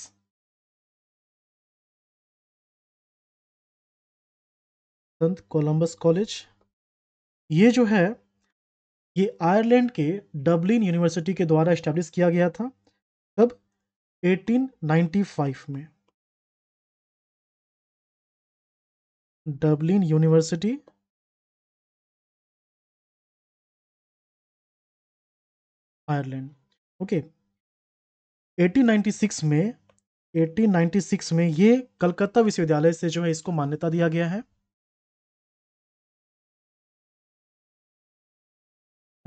Speaker 1: संत कोलंबस कॉलेज ये जो है ये आयरलैंड के डब्लिन यूनिवर्सिटी के द्वारा इस्टेब्लिश किया गया था कब 1895 में
Speaker 2: डब्लिन यूनिवर्सिटी
Speaker 1: आयरलैंड ओके 1896 में 1896 में ये कलकत्ता विश्वविद्यालय से जो है इसको मान्यता दिया गया है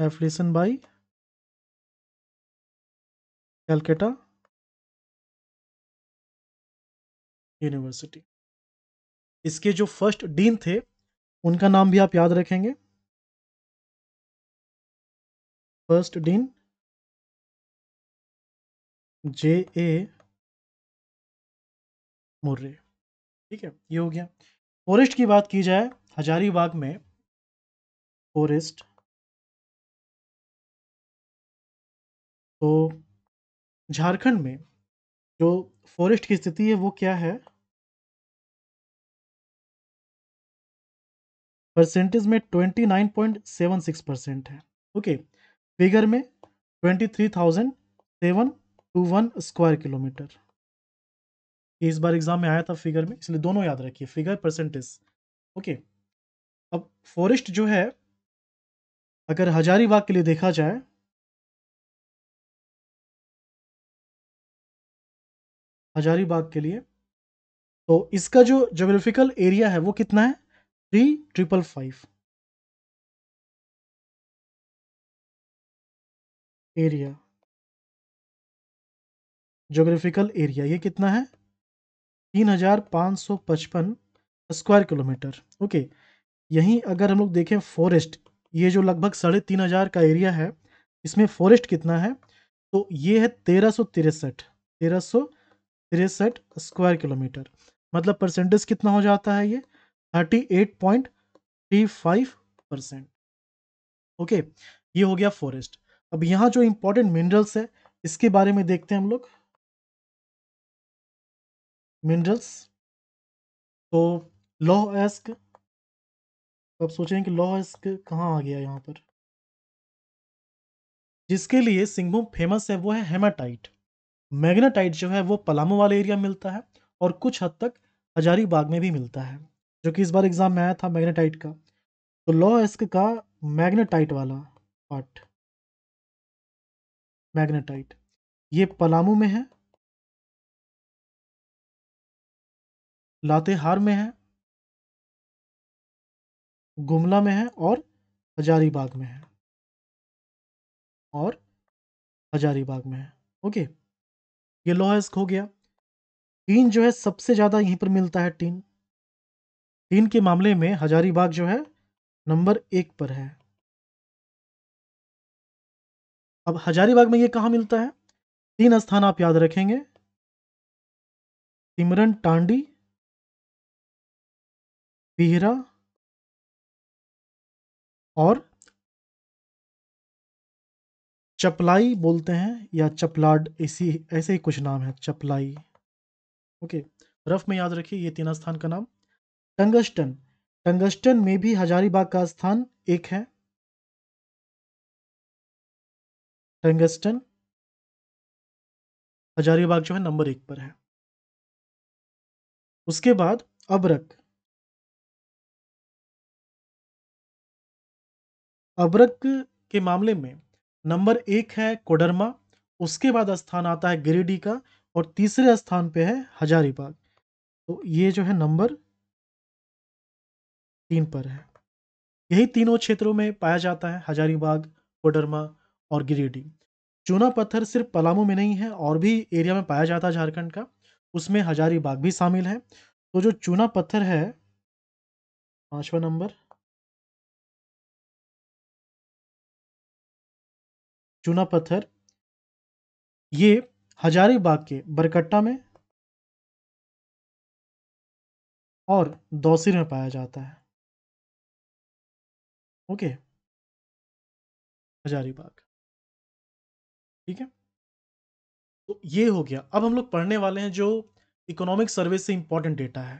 Speaker 2: एफलेसन बाई कैलकाटा यूनिवर्सिटी इसके जो फर्स्ट डीन थे उनका नाम भी आप याद रखेंगे first dean
Speaker 1: J A Murray ठीक है ये हो गया फॉरेस्ट की बात की जाए हजारीबाग में फॉरेस्ट तो झारखंड में जो फॉरेस्ट की स्थिति है वो क्या है परसेंटेज में 29.76 परसेंट है ओके फिगर में 23,721 स्क्वायर किलोमीटर इस बार एग्जाम में आया था फिगर में इसलिए दोनों याद रखिए फिगर परसेंटेज ओके अब फॉरेस्ट जो है
Speaker 2: अगर हजारीबाग के लिए देखा जाए हजारीबाग के लिए तो इसका जो जोग्राफिकल एरिया है वो कितना है three triple five area
Speaker 1: geographical area ये कितना है तीन हजार पाँच सौ पचपन स्क्वायर किलोमीटर ओके यहीं अगर हम लोग देखें फॉरेस्ट ये जो लगभग साढ़े तीन हजार का एरिया है इसमें फॉरेस्ट कितना है तो ये है तेरह सौ तिरसठ तेरह सौ तिरसठ स्क्वायर किलोमीटर मतलब परसेंटेज कितना हो जाता है ये 38.35 परसेंट ओके ये हो गया फॉरेस्ट अब यहां जो इंपॉर्टेंट मिनरल्स है इसके बारे में देखते हैं हम लोग मिनरल्स तो लौह एस्क अब सोचें कि लौह एस्क कहाँ आ गया यहाँ पर जिसके लिए सिंहभूम फेमस है वो है हेमाटाइट मैग्नाटाइट जो है वो पलामू वाले एरिया मिलता है और कुछ हद तक हजारीबाग में भी मिलता है जो कि इस बार एग्ज़ाम में आया था मैग्नेटाइट का तो लॉ एस्क का मैग्नेटाइट वाला पार्ट मैग्नेटाइट ये
Speaker 2: पलामू में है लातेहार में है गुमला में है और हजारीबाग
Speaker 1: में है और हजारीबाग में है ओके ये लॉ एस्क हो गया टीन जो है सबसे ज़्यादा यहीं पर मिलता है टीन तीन के मामले में हजारीबाग जो है नंबर एक पर है अब हजारीबाग में ये कहाँ मिलता है तीन
Speaker 2: स्थान आप याद रखेंगे सिमरन टांडी बिहरा और
Speaker 1: चपलाई बोलते हैं या चपलाड इसी ऐसे ही कुछ नाम है चपलाई ओके रफ में याद रखिए ये तीन स्थान का नाम टंगस्टन टंगस्टन में भी हजारीबाग का स्थान एक है
Speaker 2: टंगस्टन हजारीबाग जो है नंबर एक पर है उसके बाद अबरक
Speaker 1: अबरक के मामले में नंबर एक है कोडरमा उसके बाद स्थान आता है गिरिडीह का और तीसरे स्थान पे है हजारीबाग तो ये जो है नंबर तीन पर है यही तीनों क्षेत्रों में पाया जाता है हजारीबाग कोडरमा और गिरिडीह चूना पत्थर सिर्फ पलामू में नहीं है और भी एरिया में पाया जाता है झारखंड का उसमें हजारीबाग भी शामिल है तो जो चूना पत्थर है पांचवा नंबर
Speaker 2: चूना पत्थर ये हजारीबाग के बरकट्टा में और दौसिर में पाया जाता है ओके हजारीबाग ठीक है तो
Speaker 1: ये हो गया अब हम लोग पढ़ने वाले हैं जो इकोनॉमिक सर्वे से इंपॉर्टेंट डेटा है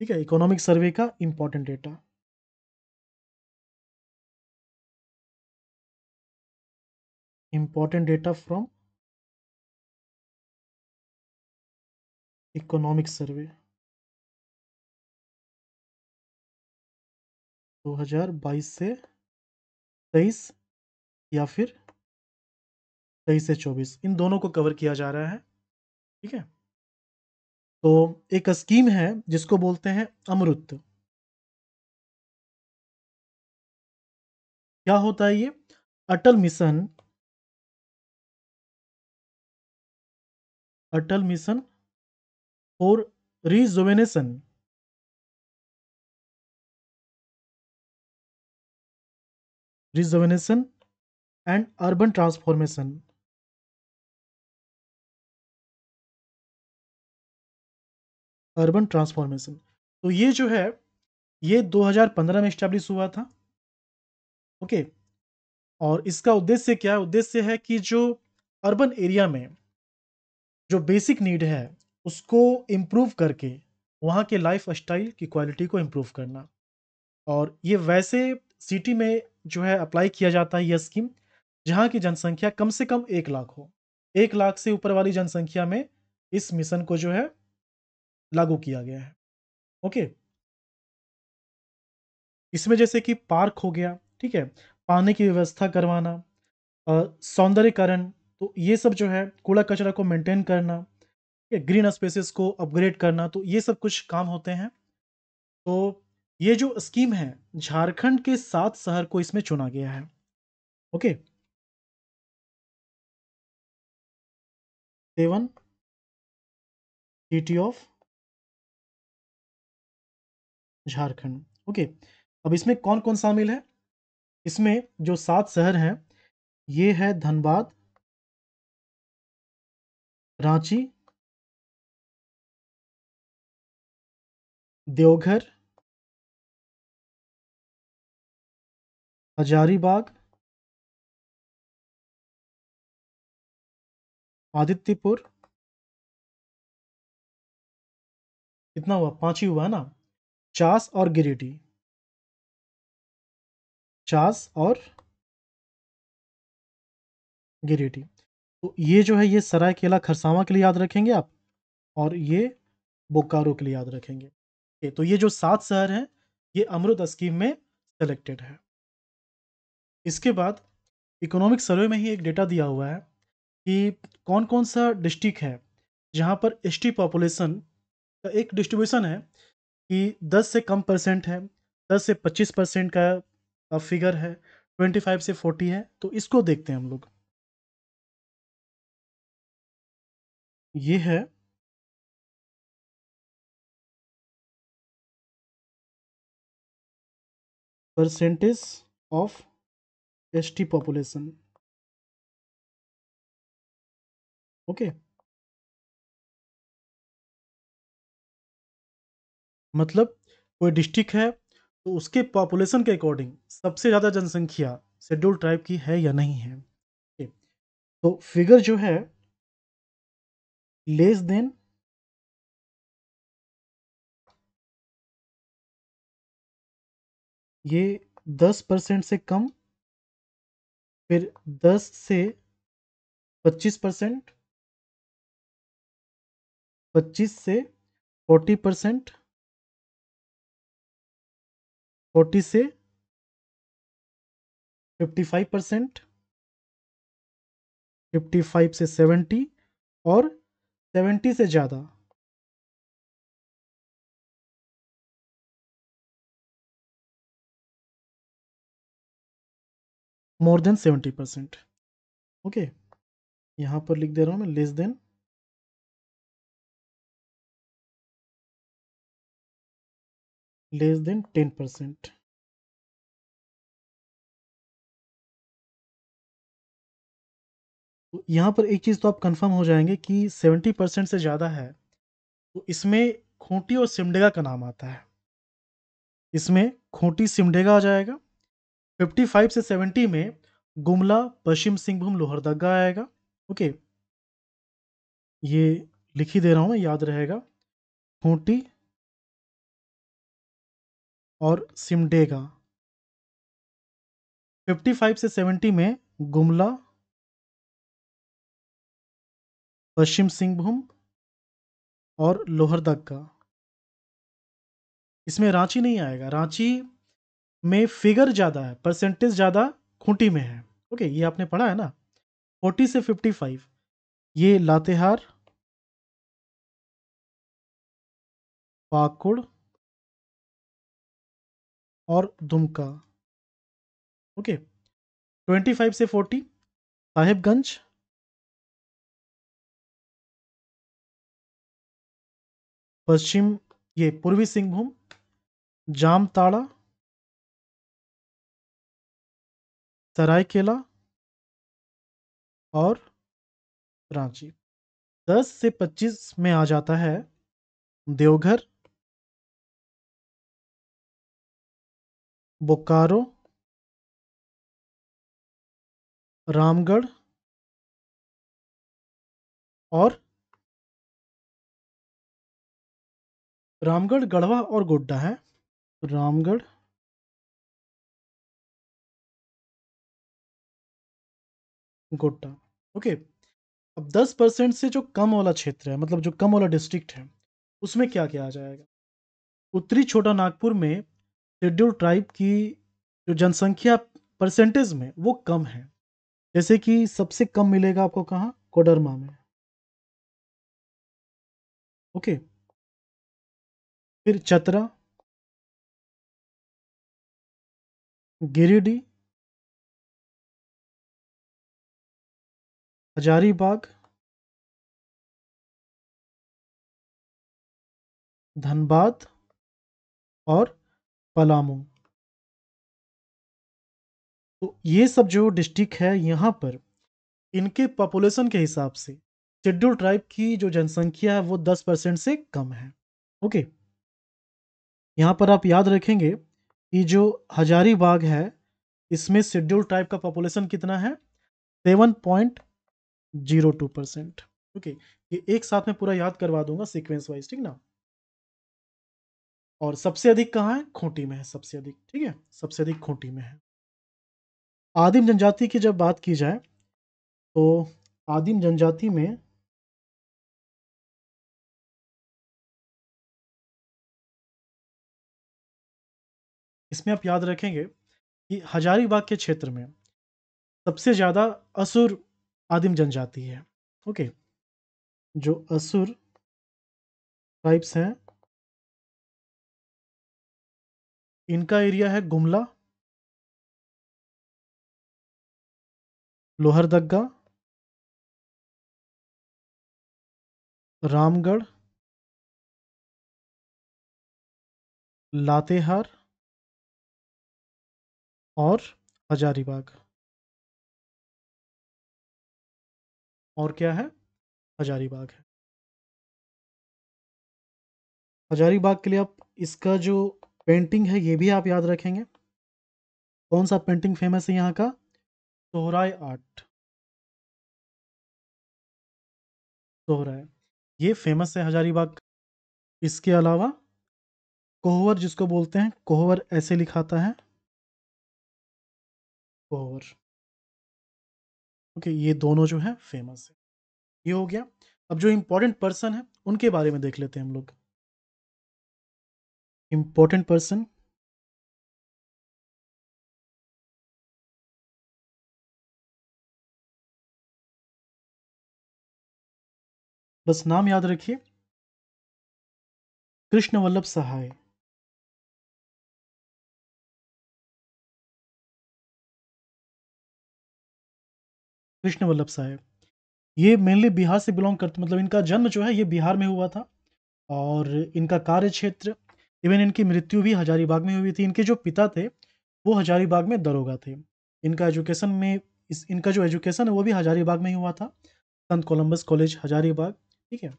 Speaker 1: ठीक है इकोनॉमिक सर्वे का important data
Speaker 2: important data from economic survey 2022
Speaker 1: से तेईस या फिर तेईस से चौबीस इन दोनों को कवर किया जा रहा है
Speaker 2: ठीक
Speaker 1: है तो एक
Speaker 2: स्कीम है जिसको बोलते हैं अमृत क्या होता है ये Atal mission Atal mission for rejuvenation rejuvenation and urban transformation urban
Speaker 1: transformation तो ये जो है ये 2015 में स्टैब्लिश हुआ था ओके okay. और इसका उद्देश्य क्या है उद्देश्य है कि जो अर्बन एरिया में जो बेसिक नीड है उसको इम्प्रूव करके वहाँ के लाइफ स्टाइल की क्वालिटी को इम्प्रूव करना और ये वैसे सिटी में जो है अप्लाई किया जाता है यह स्कीम जहाँ की जनसंख्या कम से कम एक लाख हो एक लाख से ऊपर वाली जनसंख्या में इस मिशन को जो है लागू किया गया है ओके इसमें जैसे कि पार्क हो गया ठीक है पानी की व्यवस्था करवाना सौंदर्यकरण तो ये सब जो है कूड़ा कचरा को मेंटेन करना ग्रीन स्पेसेस को अपग्रेड करना तो ये सब कुछ काम होते हैं तो ये जो स्कीम है झारखंड के सात शहर को इसमें चुना गया है okay
Speaker 2: seven city of
Speaker 1: Jharkhand okay अब इसमें कौन कौन शामिल है इसमें जो सात शहर हैं ये है धनबाद
Speaker 2: रांची देवघर हजारीबाग आदित्यपुर कितना हुआ पांच ही हुआ है ना चास और गिरिडी
Speaker 1: चास और गिरिडी तो ये जो है ये सरायकेला खरसावा के लिए याद रखेंगे आप और ये बोकारो के लिए याद रखेंगे तो ये जो सात शहर हैं ये अमृत स्कीम में सेलेक्टेड है इसके बाद इकोनॉमिक सर्वे में ही एक डेटा दिया हुआ है कि कौन कौन सा डिस्ट्रिक्ट है जहाँ पर एस टी पॉपुलेशन का एक डिस्ट्रीब्यूशन है कि 10 से कम परसेंट है 10 से 25 परसेंट का फिगर है 25 से 40 है तो इसको देखते हैं हम लोग
Speaker 2: ये है percentage of T population okay
Speaker 1: मतलब कोई डिस्ट्रिक्ट है तो उसके पॉपुलेशन के अकॉर्डिंग सबसे ज़्यादा जनसंख्या शेड्यूल ट्राइब की है या नहीं है तो फिगर जो है लेस देन
Speaker 2: ये दस परसेंट से कम फिर दस से पच्चीस परसेंट पच्चीस से फोर्टी परसेंट फोर्टी से fifty five percent fifty five से सेवेंटी और सेवेंटी से ज़्यादा more than seventy percent okay यहां पर लिख दे रहा हूं मैं less than less than ten percent तो यहां पर एक
Speaker 1: चीज़ तो आप कंफर्म हो जाएंगे कि सेवेंटी परसेंट से ज़्यादा है तो इसमें खोटी और सिमडेगा का नाम आता है इसमें खोटी सिमडेगा आ जाएगा 55 से 70 में गुमला पश्चिम सिंहभूम लोहरदगा आएगा ओके ये लिख ही दे रहा हूं मैं याद रहेगा खूंटी
Speaker 2: और सिमडेगा 55 से 70 में गुमला पश्चिम सिंहभूम और लोहरदगा
Speaker 1: इसमें रांची नहीं आएगा रांची में फिगर ज़्यादा है परसेंटेज ज़्यादा खूंटी में है ओके ये आपने पढ़ा है ना फोर्टी से फिफ्टी फाइव ये लातेहार
Speaker 2: पाकुड़ और दुमका ओके ट्वेंटी फाइव से फोर्टी साहेबगंज पश्चिम ये पूर्वी सिंहभूम जामताड़ा सरायकेला और रांची दस से पच्चीस में आ जाता है देवघर बोकारो रामगढ़ और रामगढ़ गढ़वा और गोड्डा है रामगढ़
Speaker 1: गोड्डा ओके अब दस परसेंट से जो कम वाला क्षेत्र है मतलब जो कम वाला डिस्ट्रिक्ट है उसमें क्या क्या आ जाएगा उत्तरी छोटा नागपुर में शेड्यूल ट्राइब की जो जनसंख्या परसेंटेज में वो कम है जैसे कि सबसे कम मिलेगा आपको कहाँ
Speaker 2: कोडरमा में ओके फिर चतरा गिरिडीह हजारीबाग
Speaker 1: धनबाद और पलामू तो ये सब जो डिस्ट्रिक्ट है यहाँ पर इनके पॉपुलेशन के हिसाब से शेड्यूल ट्राइब की जो जनसंख्या है वो दस परसेंट से कम है ओके यहाँ पर आप याद रखेंगे कि जो हजारीबाग है इसमें शेड्यूल ट्राइब का पॉपुलेशन कितना है seven point zero two percent okay ये एक साथ में पूरा याद करवा दूंगा सीक्वेंस वाइज ठीक ना और सबसे अधिक कहाँ है खूंटी में है सबसे अधिक ठीक है सबसे अधिक खूंटी में है आदिम जनजाति की जब बात की जाए तो आदिम
Speaker 2: जनजाति में
Speaker 1: इसमें आप याद रखेंगे कि हजारीबाग के क्षेत्र में सबसे ज़्यादा असुर आदिम जनजाति है ओके जो असुर ट्राइब्स हैं
Speaker 2: इनका एरिया है गुमला लोहरदग्गा रामगढ़ लातेहार और हजारीबाग और
Speaker 1: क्या है हजारीबाग है हजारीबाग के लिए आप इसका जो पेंटिंग है ये भी आप याद रखेंगे कौन सा पेंटिंग फेमस है यहाँ का सोहराय आर्ट सोहराय ये फेमस है हजारीबाग इसके अलावा कोहवर जिसको बोलते हैं कोहवर ऐसे लिखाता है कोहवर ओके ये दोनों जो है फेमस है ये हो गया अब जो इम्पोर्टेंट पर्सन है उनके बारे में देख लेते हैं हम लोग
Speaker 2: इम्पोर्टेंट पर्सन बस नाम याद रखिए कृष्ण वल्लभ सहाय
Speaker 1: कृष्ण वल्लभ साहेब ये मेनली बिहार से बिलोंग करते मतलब इनका जन्म जो है ये बिहार में हुआ था और इनका कार्य क्षेत्र इवन इनकी मृत्यु भी हजारीबाग में हुई थी इनके जो पिता थे वो हजारीबाग में दरोगा थे इनका एजुकेशन में इस इनका जो एजुकेशन है वो भी हजारीबाग में ही हुआ था संत कोलंबस कॉलेज हजारीबाग ठीक है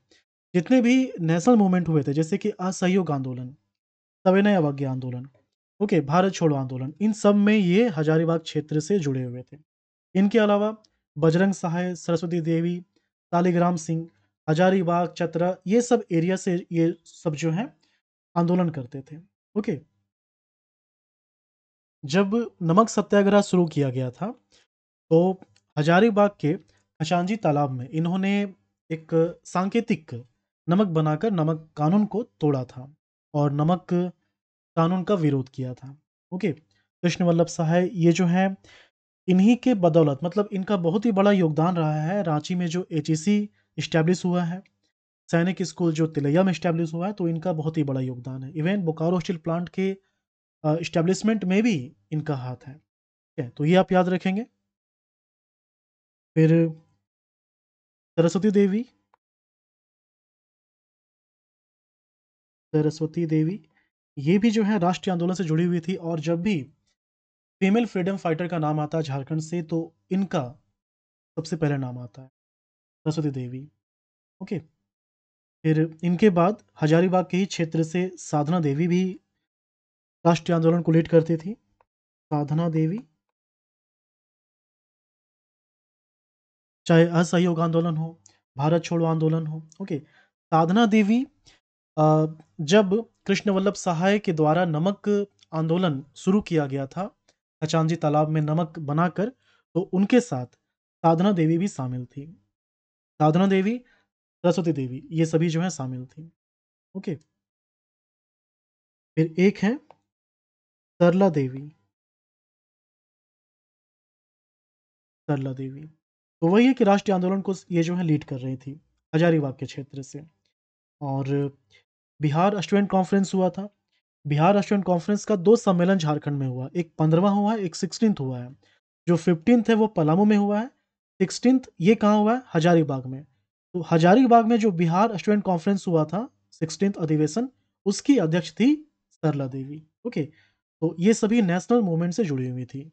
Speaker 1: जितने भी नेशनल मूवमेंट हुए थे जैसे कि असहयोग आंदोलन सविनय अवज्ञा आंदोलन ओके भारत छोड़ो आंदोलन इन सब में ये हजारीबाग क्षेत्र से जुड़े हुए थे इनके अलावा बजरंग सहाय सरस्वती देवी तालीग्राम सिंह हजारीबाग चतरा ये सब एरिया से ये सब जो है आंदोलन करते थे ओके जब नमक सत्याग्रह शुरू किया गया था तो हजारीबाग के खशांजी तालाब में इन्होंने एक सांकेतिक नमक बनाकर नमक कानून को तोड़ा था और नमक कानून का विरोध किया था ओके कृष्ण वल्लभ सहाय ये जो है इन्हीं के बदौलत मतलब इनका बहुत ही बड़ा योगदान रहा है रांची में जो एच ई हुआ है सैनिक स्कूल जो तिलैया में इस्टेब्लिश हुआ है तो इनका बहुत ही बड़ा योगदान है इवन बोकारो स्टील प्लांट के इस्टेब्लिशमेंट में भी इनका हाथ है ठीक है तो ये आप याद रखेंगे फिर
Speaker 2: सरस्वती देवी
Speaker 1: सरस्वती देवी ये भी जो है राष्ट्रीय आंदोलन से जुड़ी हुई थी और जब भी फीमेल फ्रीडम फाइटर का नाम आता है झारखंड से तो इनका सबसे पहला नाम आता है सरस्वती देवी ओके फिर इनके बाद हजारीबाग के ही क्षेत्र से साधना देवी भी राष्ट्रीय आंदोलन को लीड करती थी साधना देवी
Speaker 2: चाहे असहयोग आंदोलन
Speaker 1: हो भारत छोड़ो आंदोलन हो ओके साधना देवी जब कृष्ण वल्लभ सहाय के द्वारा नमक आंदोलन शुरू किया गया था चांद जी तालाब में नमक बनाकर तो उनके साथ साधना देवी भी शामिल थी साधना देवी सरस्वती देवी ये सभी जो है शामिल थी ओके
Speaker 2: फिर एक है सरला देवी
Speaker 1: सरला देवी तो वही है कि राष्ट्रीय आंदोलन को ये जो है लीड कर रही थी हजारीबाग के क्षेत्र से और बिहार स्टूडेंट कॉन्फ्रेंस हुआ था बिहार स्टूडेंट कॉन्फ्रेंस का दो सम्मेलन झारखंड में हुआ एक पंद्रवा हुआ है एक सिक्सटीन हुआ है जो फिफ्टीन है वो पलामू में हुआ है सिक्सटीन ये कहाँ हुआ है हजारीबाग में तो हजारीबाग में जो बिहार स्टूडेंट कॉन्फ्रेंस हुआ था सिक्सटीन अधिवेशन उसकी अध्यक्ष थी सरला देवी ओके तो ये सभी नेशनल मूवमेंट से जुड़ी हुई थी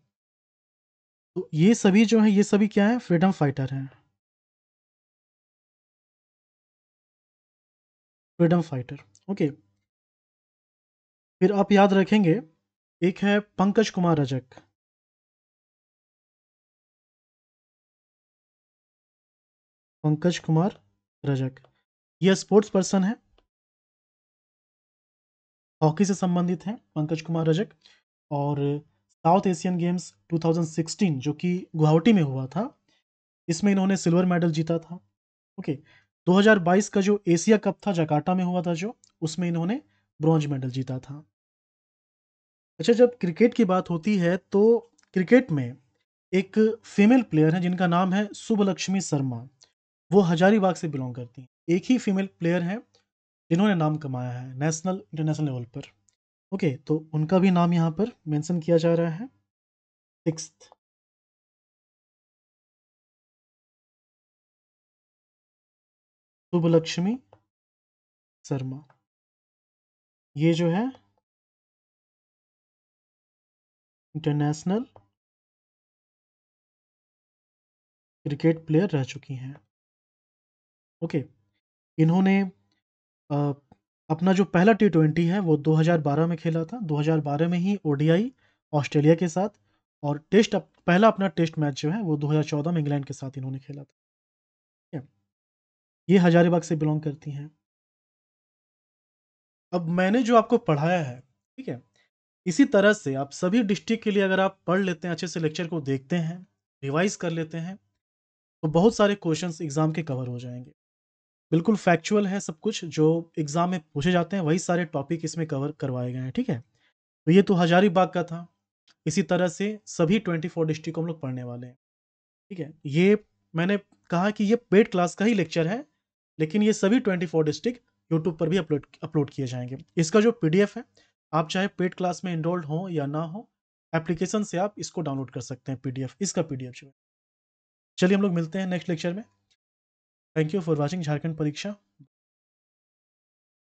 Speaker 1: तो ये सभी जो है ये सभी क्या है फ्रीडम फाइटर हैं
Speaker 2: फ्रीडम फाइटर ओके फिर आप याद रखेंगे एक है पंकज कुमार रजक
Speaker 1: पंकज कुमार रजक ये स्पोर्ट्स पर्सन है हॉकी से संबंधित हैं पंकज कुमार रजक और साउथ एशियन गेम्स 2016 जो कि गुवाहाटी में हुआ था इसमें इन्होंने सिल्वर मेडल जीता था ओके 2022 का जो एशिया कप था जकार्ता में हुआ था जो उसमें इन्होंने ब्रॉन्ज मेडल जीता था अच्छा जब क्रिकेट की बात होती है तो क्रिकेट में एक फीमेल प्लेयर है जिनका नाम है सुबलक्ष्मी शर्मा वो हजारीबाग से बिलोंग करती हैं एक ही फीमेल प्लेयर हैं जिन्होंने नाम कमाया है नेशनल इंटरनेशनल लेवल पर ओके तो उनका भी नाम यहाँ पर मेंशन किया जा रहा है
Speaker 2: सिक्स लक्ष्मी शर्मा ये जो है इंटरनेशनल क्रिकेट प्लेयर रह चुकी हैं
Speaker 1: ओके okay. इन्होंने आ, अपना जो पहला टी ट्वेंटी है वो 2012 में खेला था 2012 में ही ओडीआई ऑस्ट्रेलिया के साथ और टेस्ट अप, पहला अपना टेस्ट मैच जो है वो 2014 में इंग्लैंड के साथ इन्होंने खेला था ठीक है ये हजारीबाग से बिलोंग करती हैं अब मैंने जो आपको पढ़ाया है ठीक है इसी तरह से आप सभी डिस्ट्रिक्ट के लिए अगर आप पढ़ लेते हैं अच्छे से लेक्चर को देखते हैं रिवाइज कर लेते हैं तो बहुत सारे क्वेश्चन एग्ज़ाम के कवर हो जाएंगे बिल्कुल फैक्चुअल है सब कुछ जो एग्ज़ाम में पूछे जाते हैं वही सारे टॉपिक इसमें कवर करवाए गए हैं ठीक है तो ये तो हजारीबाग का था इसी तरह से सभी ट्वेंटी फोर डिस्ट्रिक्ट हम लोग पढ़ने वाले हैं ठीक है ये मैंने कहा कि ये पेड क्लास का ही लेक्चर है लेकिन ये सभी ट्वेंटी फोर डिस्ट्रिक्ट यूट्यूब पर भी अपलोड अपलोड किए जाएंगे इसका जो पी है आप चाहे पेड क्लास में इनरोल्ड हो या ना हो एप्लीकेशन से आप इसको डाउनलोड कर सकते हैं पी इसका पी जो है चलिए हम लोग मिलते हैं नेक्स्ट लेक्चर में thank you for watching Jharkhand परीक्षा